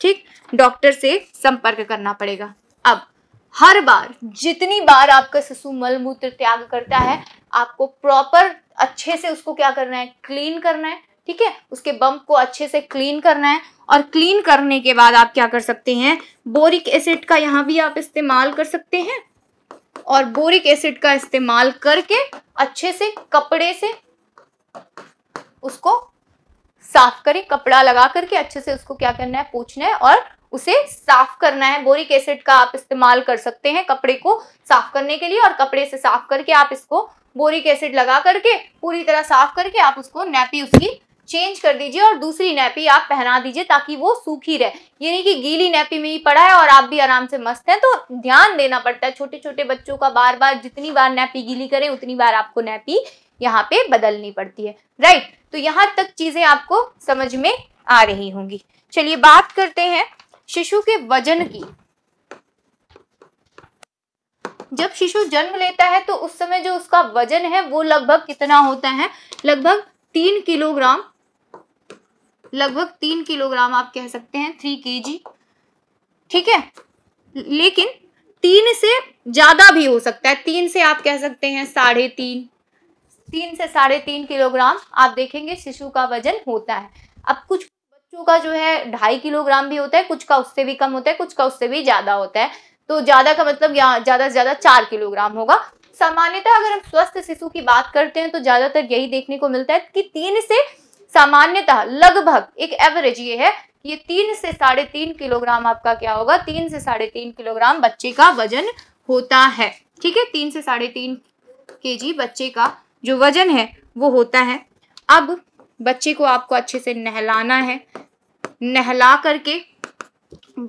ठीक डॉक्टर से संपर्क करना पड़ेगा अब हर बार जितनी बार आपका ससु मलमूत्र त्याग करता है आपको प्रॉपर अच्छे से उसको क्या करना है क्लीन करना है ठीक है उसके बम्प को अच्छे से क्लीन करना है और क्लीन करने के बाद आप क्या कर सकते हैं बोरिक एसिड का यहाँ भी आप इस्तेमाल कर सकते हैं और बोरिक एसिड का इस्तेमाल करके अच्छे से कपड़े से उसको साफ करें कपड़ा लगा करके अच्छे से उसको क्या करना है पूछना है और उसे साफ करना है बोरिक एसिड का आप इस्तेमाल कर सकते हैं कपड़े को साफ करने के लिए और कपड़े से साफ करके आप इसको बोरिक एसिड लगा करके पूरी तरह साफ करके आप उसको नैपी उसकी चेंज कर दीजिए और दूसरी नैपी आप पहना दीजिए ताकि वो सूखी रहे यानी कि गीली नैपी में ही पड़ा है और आप भी आराम से मस्त हैं तो ध्यान देना पड़ता है छोटे छोटे बच्चों का बार बार जितनी बार नैपी गीली करें उतनी बार आपको नैपी यहाँ पे बदलनी पड़ती है राइट तो यहाँ तक चीजें आपको समझ में आ रही होंगी चलिए बात करते हैं शिशु के वजन की जब शिशु जन्म लेता है तो उस समय जो उसका वजन है वो लगभग कितना होता है लगभग तीन किलोग्राम लगभग तीन किलोग्राम आप कह सकते हैं थ्री के जी ठीक है लेकिन तीन से ज्यादा भी हो सकता है तीन से आप कह सकते हैं साढ़े तीन तीन से साढ़े तीन किलोग्राम आप देखेंगे शिशु का वजन होता है अब कुछ बच्चों का जो है ढाई किलोग्राम भी होता है कुछ का उससे भी कम होता है कुछ का उससे भी ज्यादा होता है तो ज्यादा का मतलब यहाँ ज्यादा से ज्यादा चार किलोग्राम होगा सामान्यतः अगर हम स्वस्थ शिशु की बात करते हैं तो ज्यादातर यही देखने को मिलता है कि तीन से सामान्यतः लगभग एक एवरेज ये है कि ये तीन से साढ़े तीन किलोग्राम आपका क्या होगा तीन से साढ़े तीन किलोग्राम बच्चे का वजन होता है ठीक है तीन से साढ़े तीन के बच्चे का जो वजन है वो होता है अब बच्चे को आपको अच्छे से नहलाना है नहला करके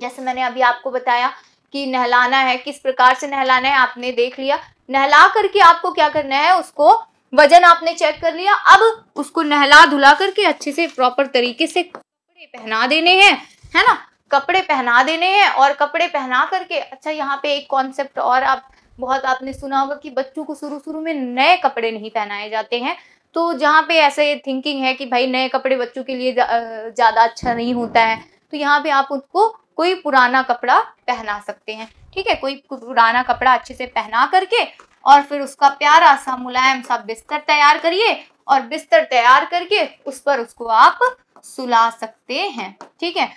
जैसे मैंने अभी आपको बताया कि नहलाना है किस प्रकार से नहलाना है आपने देख लिया नहला करके आपको क्या करना है उसको वजन आपने चेक कर लिया अब उसको नहला धुला करके अच्छे से प्रॉपर तरीके से कपड़े पहना देने हैं है ना कपड़े पहना देने हैं और कपड़े पहना करके अच्छा यहाँ पे एक कॉन्सेप्ट और आप बहुत आपने सुना होगा कि बच्चों को शुरू शुरू में नए कपड़े नहीं पहनाए जाते हैं तो जहाँ पे ऐसे थिंकिंग है कि भाई नए कपड़े बच्चों के लिए ज़्यादा अच्छा नहीं होता है तो यहाँ पे आप उनको कोई पुराना कपड़ा पहना सकते हैं ठीक है कोई पुराना कपड़ा अच्छे से पहना करके और फिर उसका प्यारा सा मुलायम सा बिस्तर तैयार करिए और बिस्तर तैयार करके उस पर उसको आप सुला सकते हैं ठीक है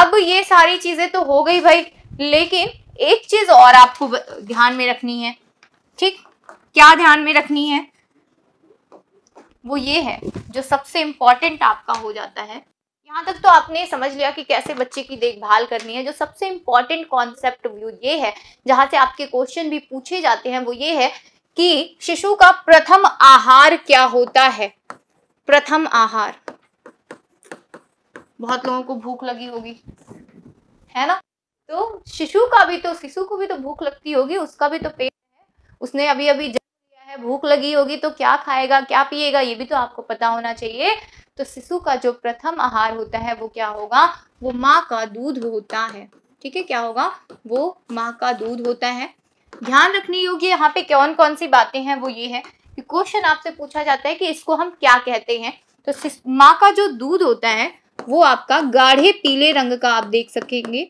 अब ये सारी चीजें तो हो गई भाई लेकिन एक चीज और आपको ध्यान में रखनी है ठीक क्या ध्यान में रखनी है वो ये है जो सबसे इंपॉर्टेंट आपका हो जाता है यहाँ तक तो आपने समझ लिया कि कैसे बच्चे की देखभाल करनी है जो सबसे इम्पॉर्टेंट कॉन्सेप्ट व्यू ये है जहाँ से आपके क्वेश्चन भी पूछे जाते हैं वो ये है कि शिशु का प्रथम आहार क्या होता है प्रथम आहार बहुत लोगों को भूख लगी होगी है ना तो शिशु का भी तो शिशु को भी तो भूख लगती होगी उसका भी तो पेट है उसने अभी अभी जन्म लिया है भूख लगी होगी तो क्या खाएगा क्या पिएगा ये भी तो आपको पता होना चाहिए तो शिशु का जो प्रथम आहार होता है वो क्या होगा वो माँ का दूध होता है ठीक है क्या होगा वो माँ का दूध होता है ध्यान रखने योग्य यहाँ पे कौन कौन सी बातें हैं वो ये है कि क्वेश्चन आपसे पूछा जाता है कि इसको हम क्या कहते हैं तो माँ का जो दूध होता है वो आपका गाढ़े पीले रंग का आप देख सकेंगे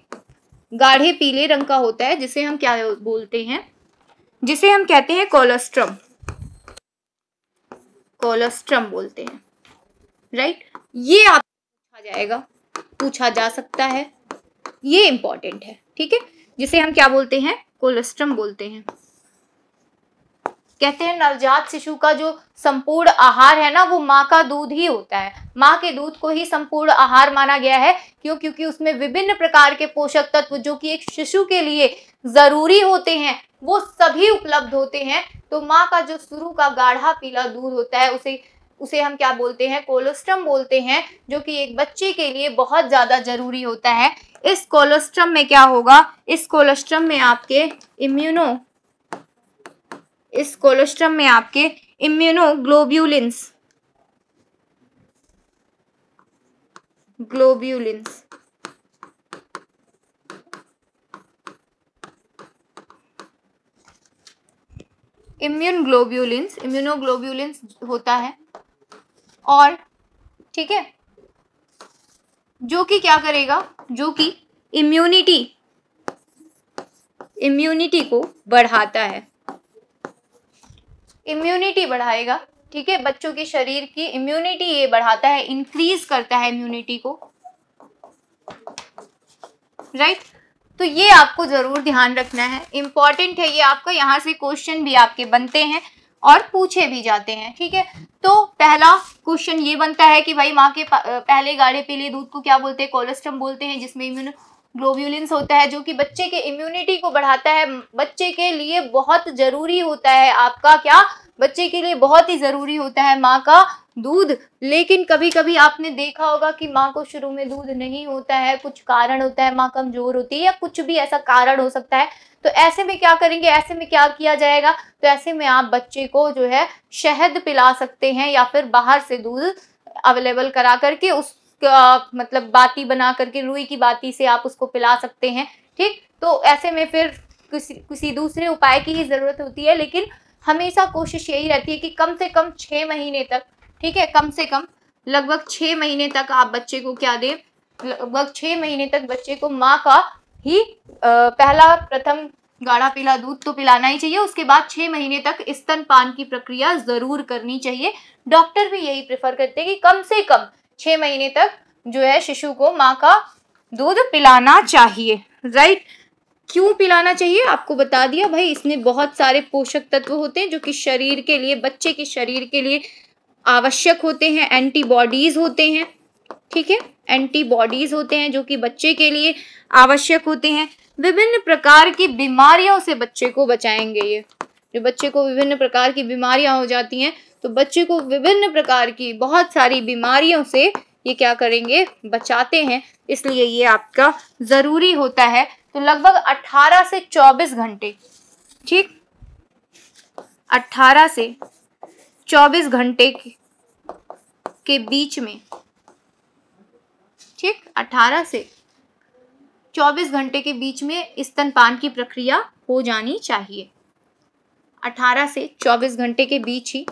गाढ़े पीले रंग का होता है जिसे हम क्या बोलते हैं जिसे हम कहते हैं कोलेस्ट्रम कोलेस्ट्रम बोलते हैं राइट ये आप पूछा जाएगा पूछा जा सकता है ये इंपॉर्टेंट है ठीक है जिसे हम क्या बोलते हैं कोलेस्ट्रम बोलते हैं कहते हैं नवजात शिशु का जो संपूर्ण आहार है ना वो माँ का दूध ही होता है माँ के दूध को ही संपूर्ण आहार माना गया है क्यों क्योंकि उसमें विभिन्न प्रकार के पोषक तत्व जो कि एक शिशु के लिए जरूरी होते हैं वो सभी उपलब्ध होते हैं तो माँ का जो शुरू का गाढ़ा पीला दूध होता है उसे उसे हम क्या बोलते हैं कोलोस्ट्रम बोलते हैं जो कि एक बच्चे के लिए बहुत ज़्यादा ज़रूरी होता है इस कोलोस्ट्रम में क्या होगा इस कोलोस्ट्रम में आपके इम्यूनो इस कोलोस्ट्रम में आपके इम्यूनोग्लोब्यूलिन्स ग्लोब्यूलिंस इम्यून ग्लोब्यूलिन्स इम्यूनोग्लोब्यूलिन्स होता है और ठीक है जो कि क्या करेगा जो कि इम्यूनिटी इम्यूनिटी को बढ़ाता है इम्यूनिटी बढ़ाएगा ठीक है बच्चों के शरीर की इम्यूनिटी ये बढ़ाता है इंक्रीज करता है इम्यूनिटी को राइट right? तो ये आपको जरूर ध्यान रखना है इंपॉर्टेंट है ये आपका यहाँ से क्वेश्चन भी आपके बनते हैं और पूछे भी जाते हैं ठीक है तो पहला क्वेश्चन ये बनता है कि भाई माँ के पहले गाढ़े पीले दूध को क्या बोलते हैं कोलेस्ट्रम बोलते हैं जिसमें इम्यून ग्लोब्यूलिन होता है जो कि बच्चे के इम्यूनिटी को बढ़ाता है बच्चे के लिए बहुत ज़रूरी होता है आपका क्या बच्चे के लिए बहुत ही ज़रूरी होता है माँ का दूध लेकिन कभी कभी आपने देखा होगा कि माँ को शुरू में दूध नहीं होता है कुछ कारण होता है माँ कमजोर होती है या कुछ भी ऐसा कारण हो सकता है तो ऐसे में क्या करेंगे ऐसे में क्या किया जाएगा तो ऐसे में आप बच्चे को जो है शहद पिला सकते हैं या फिर बाहर से दूध अवेलेबल करा करके उस मतलब बाती बना करके रुई की बाती से आप उसको पिला सकते हैं ठीक तो ऐसे में फिर किसी किसी दूसरे उपाय की ही ज़रूरत होती है लेकिन हमेशा कोशिश यही रहती है कि कम से कम छः महीने तक ठीक है कम से कम लगभग छह महीने तक आप बच्चे को क्या दें लगभग छह महीने तक बच्चे को माँ का ही पहला प्रथम गाढ़ा पीला दूध तो पिलाना ही चाहिए उसके बाद छह महीने तक स्तनपान की प्रक्रिया ज़रूर करनी चाहिए डॉक्टर भी यही प्रेफर करते हैं कि कम से कम छह महीने तक जो है शिशु को माँ का दूध पिलाना चाहिए राइट क्यों पिलाना चाहिए आपको बता दिया भाई इसमें बहुत सारे पोषक तत्व होते हैं जो कि शरीर के लिए बच्चे के शरीर के लिए आवश्यक होते हैं एंटीबॉडीज होते हैं ठीक है एंटीबॉडीज होते हैं जो कि बच्चे के लिए आवश्यक होते हैं विभिन्न प्रकार की बीमारियों से बच्चे को बचाएंगे ये जो बच्चे को विभिन्न प्रकार की बीमारियां हो जाती हैं तो बच्चे को विभिन्न प्रकार की बहुत सारी बीमारियों से ये क्या करेंगे बचाते हैं इसलिए ये आपका ज़रूरी होता है तो लगभग 18 से 24 घंटे ठीक 18 से 24 घंटे के बीच में ठीक 18 से 24 घंटे के बीच में स्तनपान की प्रक्रिया हो जानी चाहिए 18 से 24 घंटे के बीच ही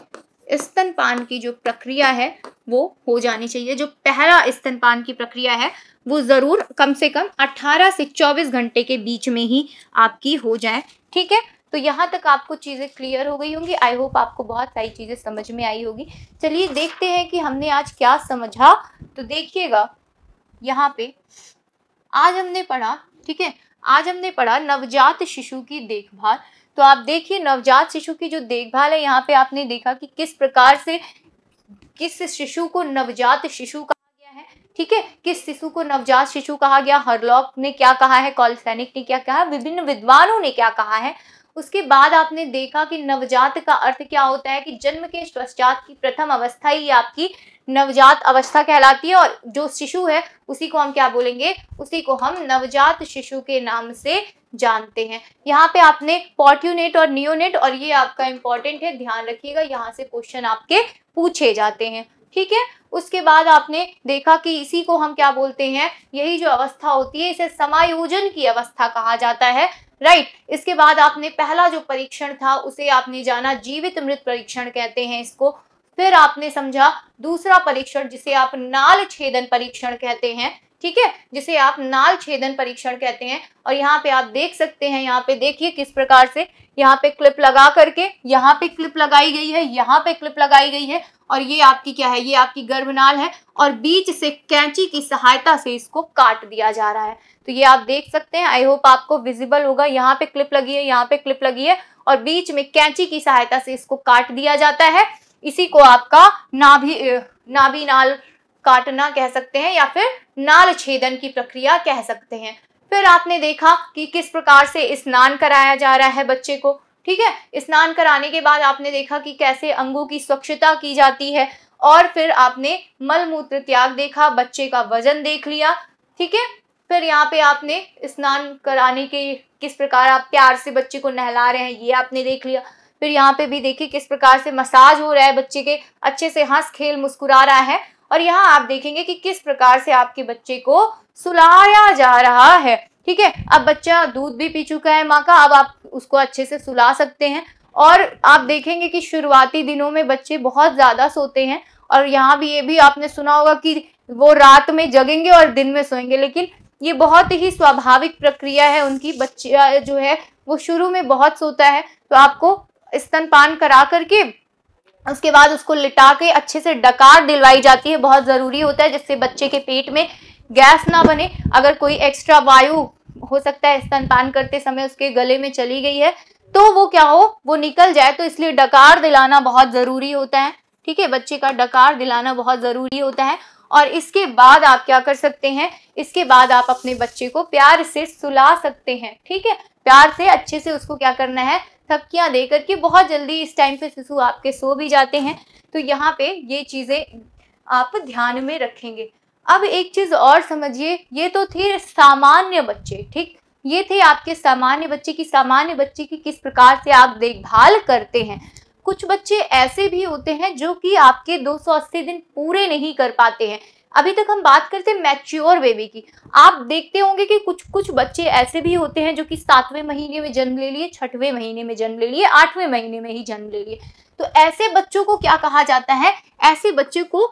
स्तनपान की जो प्रक्रिया है वो हो जानी चाहिए जो पहला स्तनपान की प्रक्रिया है वो ज़रूर कम से कम 18 से 24 घंटे के बीच में ही आपकी हो जाए ठीक है तो यहाँ तक आपको चीज़ें क्लियर हो गई होंगी आई होप आपको बहुत सारी चीज़ें समझ में आई होगी चलिए देखते हैं कि हमने आज क्या समझा तो देखिएगा यहाँ पे आज हमने पढ़ा ठीक है आज हमने पढ़ा नवजात शिशु की देखभाल तो आप देखिए नवजात शिशु की जो देखभाल है यहाँ पे आपने देखा कि किस प्रकार से किस शिशु को नवजात शिशु कहा गया है ठीक है किस शिशु को नवजात शिशु कहा गया हरलॉक ने क्या कहा है कॉल सैनिक ने क्या कहा विभिन्न विद्वानों ने क्या कहा है उसके बाद आपने देखा कि नवजात का अर्थ क्या होता है कि जन्म के पश्चात की प्रथम अवस्था ही आपकी नवजात अवस्था कहलाती है और जो शिशु है उसी को हम क्या बोलेंगे उसी को हम नवजात शिशु के नाम से जानते हैं यहाँ पे आपने पॉट्यूनेट और नियोनेट और ये आपका इंपॉर्टेंट है ध्यान रखिएगा यहाँ से क्वेश्चन आपके पूछे जाते हैं ठीक है उसके बाद आपने देखा कि इसी को हम क्या बोलते हैं यही जो अवस्था होती है इसे समायोजन की अवस्था कहा जाता है राइट right. इसके बाद आपने पहला जो परीक्षण था उसे आपने जाना जीवित मृत परीक्षण कहते हैं इसको फिर आपने समझा दूसरा परीक्षण जिसे आप नाल छेदन परीक्षण कहते हैं ठीक है जिसे आप नाल छेदन परीक्षण कहते हैं और यहाँ पे आप देख सकते हैं यहाँ पे देखिए किस प्रकार से यहाँ पे क्लिप लगा करके यहाँ पे क्लिप लगाई गई है यहाँ पे क्लिप लगाई गई है और ये आपकी क्या है ये आपकी गर्भनाल है और बीच से कैंची की सहायता से इसको काट दिया जा रहा है तो ये आप देख सकते हैं आई होप आपको विजिबल होगा यहाँ पे क्लिप लगी है यहाँ पे क्लिप लगी है और बीच में कैंची की सहायता से इसको काट दिया जाता है इसी को आपका नाभी नाभी नाल काटना कह सकते हैं या फिर नाल छेदन की प्रक्रिया कह सकते हैं फिर आपने देखा कि किस प्रकार से स्नान कराया जा रहा है बच्चे को ठीक है स्नान कराने के बाद आपने देखा कि कैसे अंगों की स्वच्छता की जाती है और फिर आपने मल मूत्र त्याग देखा बच्चे का वजन देख लिया ठीक है फिर यहाँ पे आपने स्नान कराने के किस प्रकार आप प्यार से बच्चे को नहला रहे हैं ये आपने देख लिया फिर यहाँ पे भी देखिए किस प्रकार से मसाज हो रहा है बच्चे के अच्छे से हंस खेल मुस्कुरा रहा है और यहाँ आप देखेंगे कि किस प्रकार से आपके बच्चे को सुलाया जा रहा है ठीक है अब बच्चा दूध भी पी चुका है माँ का अब आप उसको अच्छे से सुला सकते हैं और आप देखेंगे कि शुरुआती दिनों में बच्चे बहुत ज़्यादा सोते हैं और यहाँ भी ये भी आपने सुना होगा कि वो रात में जगेंगे और दिन में सोएंगे लेकिन ये बहुत ही स्वाभाविक प्रक्रिया है उनकी बच्चा जो है वो शुरू में बहुत सोता है तो आपको स्तनपान करा करके उसके बाद उसको लिटा के अच्छे से डकार दिलवाई जाती है बहुत ज़रूरी होता है जिससे बच्चे के पेट में गैस ना बने अगर कोई एक्स्ट्रा वायु हो सकता है स्तनपान करते समय उसके गले में चली गई है तो वो क्या हो वो निकल जाए तो इसलिए डकार दिलाना बहुत जरूरी होता है ठीक है बच्चे का डकार दिलाना बहुत जरूरी होता है और इसके बाद आप क्या कर सकते हैं इसके बाद आप अपने बच्चे को प्यार से सुला सकते हैं ठीक है प्यार से अच्छे से उसको क्या करना है थपकियां दे करके बहुत जल्दी इस टाइम पे शिशु आपके सो भी जाते हैं तो यहाँ पे ये चीज़ें आप ध्यान में रखेंगे अब एक चीज और समझिए ये तो थे सामान्य बच्चे ठीक ये थे आपके सामान्य बच्चे की सामान्य बच्चे की किस प्रकार से आप देखभाल करते हैं कुछ बच्चे ऐसे भी होते हैं जो कि आपके 280 दिन पूरे नहीं कर पाते हैं अभी तक हम बात करते हैं मैच्योर बेबी की आप देखते होंगे कि कुछ कुछ बच्चे ऐसे भी होते हैं जो कि सातवें महीने में जन्म ले लिए छठवें महीने में जन्म ले लिए आठवें महीने में ही जन्म ले लिए तो ऐसे बच्चों को क्या कहा जाता है ऐसे बच्चे को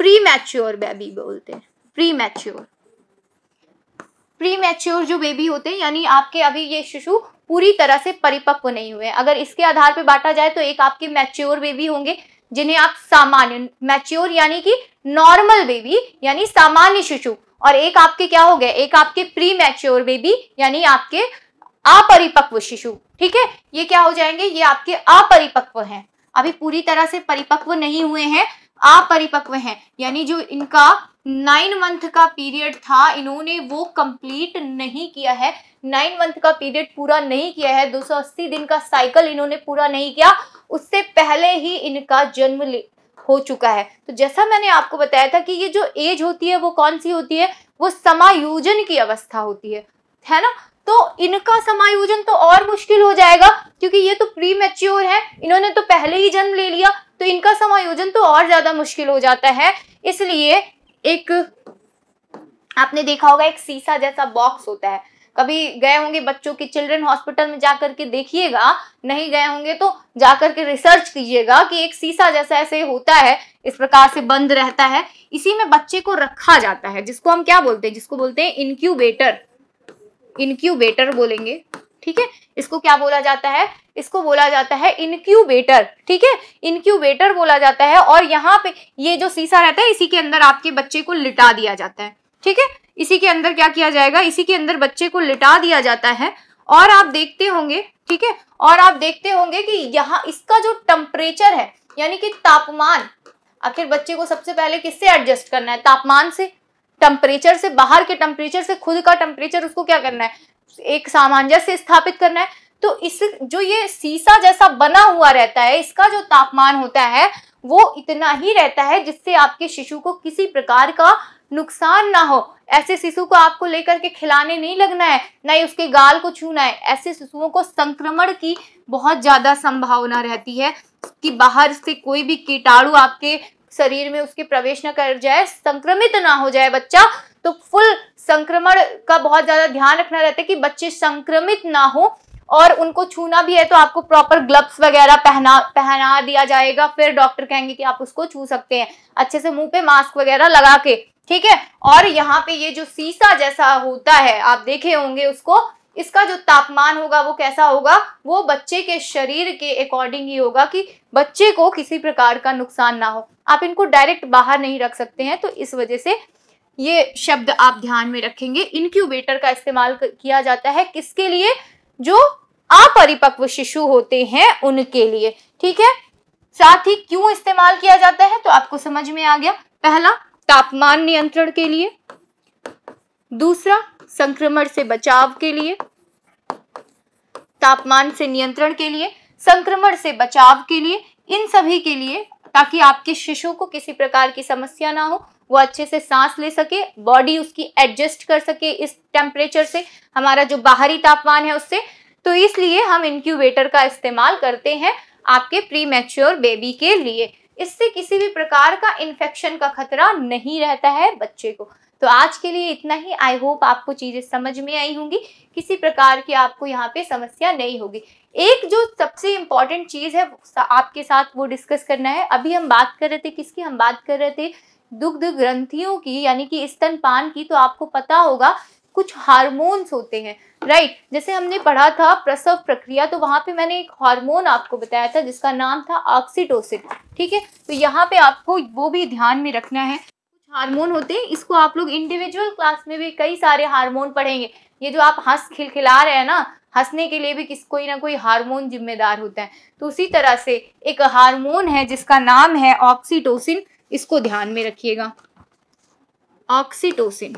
प्री मैच्योर बेबी बोलते हैं प्री मैच्योर प्री मैच्योर जो बेबी होते हैं यानी आपके अभी ये शिशु पूरी तरह से परिपक्व नहीं हुए अगर इसके आधार पर बांटा जाए तो एक आपके मैच्योर बेबी होंगे जिन्हें आप सामान्य मैच्योर यानी कि नॉर्मल बेबी यानी सामान्य शिशु और एक आपके क्या हो गए एक आपके प्री मैच्योर बेबी यानी आपके अपरिपक्व शिशु ठीक है ये क्या हो जाएंगे ये आपके अपरिपक्व हैं अभी पूरी तरह से परिपक्व नहीं हुए हैं अपरिपक्व हैं यानी जो इनका नाइन मंथ का पीरियड था इन्होंने वो कंप्लीट नहीं किया है नाइन मंथ का पीरियड पूरा नहीं किया है 280 दिन का साइकिल इन्होंने पूरा नहीं किया उससे पहले ही इनका जन्म हो चुका है तो जैसा मैंने आपको बताया था कि ये जो एज होती है वो कौन सी होती है वो समायोजन की अवस्था होती है है ना तो इनका समायोजन तो और मुश्किल हो जाएगा क्योंकि ये तो प्री मेच्योर है इन्होंने तो पहले ही जन्म ले लिया तो इनका समायोजन तो और ज्यादा मुश्किल हो जाता है इसलिए एक आपने देखा होगा एक सीसा जैसा बॉक्स होता है कभी गए होंगे बच्चों के चिल्ड्रन हॉस्पिटल में जाकर के देखिएगा नहीं गए होंगे तो जाकर के रिसर्च कीजिएगा कि एक सीसा जैसा ऐसे होता है इस प्रकार से बंद रहता है इसी में बच्चे को रखा जाता है जिसको हम क्या बोलते हैं जिसको बोलते हैं इनक्यूबेटर इनक्यूबेटर बोलेंगे ठीक है इसको क्या बोला जाता है इसको बोला जाता है इनक्यूबेटर ठीक है इनक्यूबेटर बोला जाता है और यहाँ पे ये जो सीसा रहता है इसी के अंदर आपके बच्चे को लिटा दिया जाता है ठीक है इसी के अंदर क्या किया जाएगा इसी के अंदर बच्चे को लिटा दिया जाता है और आप देखते होंगे ठीक है और आप देखते होंगे कि यहाँ इसका जो टेम्परेचर है यानी कि तापमान आखिर बच्चे को सबसे पहले किससे एडजस्ट करना है तापमान से टेम्परेचर से बाहर के टेम्परेचर से खुद का टेम्परेचर उसको क्या करना है एक सामंजस्य स्थापित करना है तो इस जो ये सीसा जैसा बना हुआ रहता है इसका जो तापमान होता है वो इतना ही रहता है जिससे आपके शिशु को किसी प्रकार का नुकसान ना हो ऐसे शिशु को आपको लेकर के खिलाने नहीं लगना है ना ही उसके गाल को छूना है ऐसे शिशुओं को संक्रमण की बहुत ज़्यादा संभावना रहती है कि बाहर से कोई भी कीटाणु आपके शरीर में उसके प्रवेश न कर जाए संक्रमित ना हो जाए बच्चा तो फुल संक्रमण का बहुत ज्यादा ध्यान रखना रहता है कि बच्चे संक्रमित ना हो और उनको छूना भी है तो आपको प्रॉपर ग्लव्स वगैरह पहना पहना दिया जाएगा फिर डॉक्टर कहेंगे कि आप उसको छू सकते हैं अच्छे से मुंह पे मास्क वगैरह लगा के ठीक है और यहाँ पे ये जो सीसा जैसा होता है आप देखे होंगे उसको इसका जो तापमान होगा वो कैसा होगा वो बच्चे के शरीर के अकॉर्डिंग ही होगा कि बच्चे को किसी प्रकार का नुकसान ना हो आप इनको डायरेक्ट बाहर नहीं रख सकते हैं तो इस वजह से ये शब्द आप ध्यान में रखेंगे इनक्यूबेटर का इस्तेमाल किया जाता है किसके लिए जो अपरिपक्व शिशु होते हैं उनके लिए ठीक है साथ ही क्यों इस्तेमाल किया जाता है तो आपको समझ में आ गया पहला तापमान नियंत्रण के लिए दूसरा संक्रमण से बचाव के लिए तापमान से नियंत्रण के लिए संक्रमण से बचाव के लिए इन सभी के लिए ताकि आपके शिशु को किसी प्रकार की समस्या ना हो वो अच्छे से सांस ले सके बॉडी उसकी एडजस्ट कर सके इस टेम्परेचर से हमारा जो बाहरी तापमान है उससे तो इसलिए हम इनक्यूबेटर का इस्तेमाल करते हैं आपके प्री मैच्योर बेबी के लिए इससे किसी भी प्रकार का इन्फेक्शन का खतरा नहीं रहता है बच्चे को तो आज के लिए इतना ही आई होप आपको चीज़ें समझ में आई होंगी किसी प्रकार की आपको यहाँ पे समस्या नहीं होगी एक जो सबसे इम्पोर्टेंट चीज़ है आपके साथ वो डिस्कस करना है अभी हम बात कर रहे थे किसकी हम बात कर रहे थे दुग्ध ग्रंथियों की यानी कि स्तनपान की तो आपको पता होगा कुछ हार्मोन्स होते हैं राइट right? जैसे हमने पढ़ा था प्रसव प्रक्रिया तो वहाँ पे मैंने एक हार्मोन आपको बताया था जिसका नाम था ऑक्सीटोसिन ठीक है तो यहाँ पे आपको वो भी ध्यान में रखना है हार्मोन होते हैं इसको आप लोग इंडिविजुअल क्लास में भी कई सारे हार्मोन पढ़ेंगे ये जो आप हंस खिलखिला रहे हैं ना हंसने के लिए भी किस कोई ना कोई हार्मोन जिम्मेदार होता है तो उसी तरह से एक हार्मोन है जिसका नाम है ऑक्सीटोसिन इसको ध्यान में रखिएगा ऑक्सीटोसिन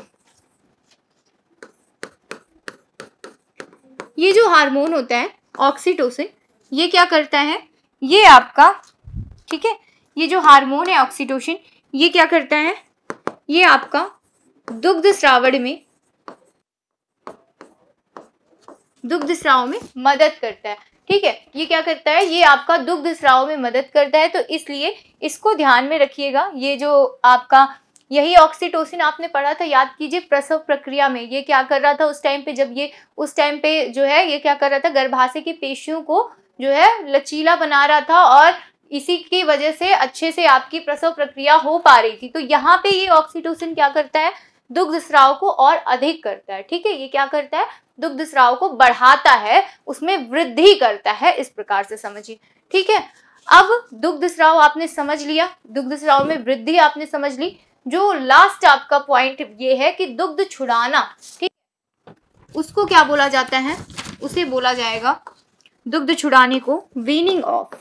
ये जो हार्मोन होता है ऑक्सीटोसिन ये क्या करता है ये आपका ठीक है ये जो हार्मोन है ऑक्सीटोसिन ये क्या करता है ये आपका दुग्ध श्रावण में दुग्ध श्राव में मदद करता है ठीक है ये क्या करता है ये आपका दुग्ध श्राव में मदद करता है तो इसलिए इसको ध्यान में रखिएगा ये जो आपका यही ऑक्सीटोसिन आपने पढ़ा था याद कीजिए प्रसव प्रक्रिया में ये क्या कर रहा था उस टाइम पे जब ये उस टाइम पे जो है ये क्या कर रहा था गर्भाशय की पेशियों को जो है लचीला बना रहा था और इसी की वजह से अच्छे से आपकी प्रसव प्रक्रिया हो पा रही थी तो यहाँ पे ये ऑक्सीटोसिन क्या करता है दुग्ध स्राव को और अधिक करता है ठीक है ये क्या करता है दुग्ध स्राव को बढ़ाता है उसमें वृद्धि करता है इस प्रकार से समझिए ठीक है अब दुग्ध स्राव आपने समझ लिया दुग्ध स्राव में वृद्धि आपने समझ ली जो लास्ट आपका पॉइंट ये है कि दुग्ध छुड़ाना ठीक उसको क्या बोला जाता है उसे बोला जाएगा दुग्ध छुड़ाने को वीनिंग ऑफ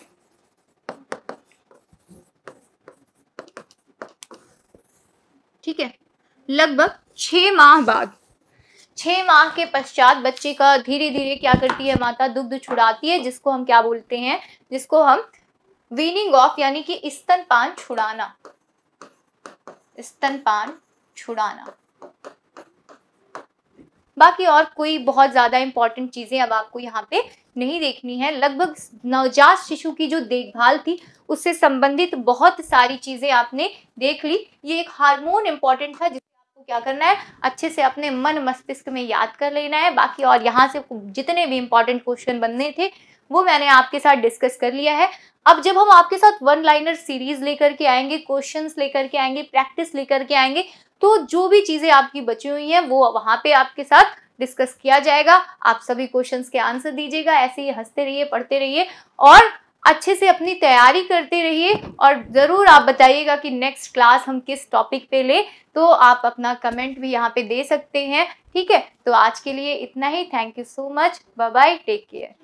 ठीक है लगभग छ माह बाद छ माह के पश्चात बच्चे का धीरे धीरे क्या करती है माता दुग्ध छुड़ाती है जिसको हम क्या बोलते हैं जिसको हम वीनिंग ऑफ यानी कि स्तनपान छुड़ाना स्तनपान छुड़ाना बाकी और कोई बहुत ज़्यादा इंपॉर्टेंट चीज़ें अब आपको यहाँ पे नहीं देखनी है लगभग नवजात शिशु की जो देखभाल थी उससे संबंधित बहुत सारी चीज़ें आपने देख ली ये एक हार्मोन इंपॉर्टेंट था जिसे आपको क्या करना है अच्छे से अपने मन मस्तिष्क में याद कर लेना है बाकी और यहाँ से जितने भी इंपॉर्टेंट क्वेश्चन बनने थे वो मैंने आपके साथ डिस्कस कर लिया है अब जब हम आपके साथ वन लाइनर सीरीज लेकर के आएंगे क्वेश्चंस लेकर के आएंगे प्रैक्टिस लेकर के आएंगे तो जो भी चीज़ें आपकी बची हुई हैं वो वहाँ पे आपके साथ डिस्कस किया जाएगा आप सभी क्वेश्चंस के आंसर दीजिएगा ऐसे ही हंसते रहिए पढ़ते रहिए और अच्छे से अपनी तैयारी करते रहिए और ज़रूर आप बताइएगा कि नेक्स्ट क्लास हम किस टॉपिक पे ले तो आप अपना कमेंट भी यहाँ पे दे सकते हैं ठीक है तो आज के लिए इतना ही thank you so much bye bye take care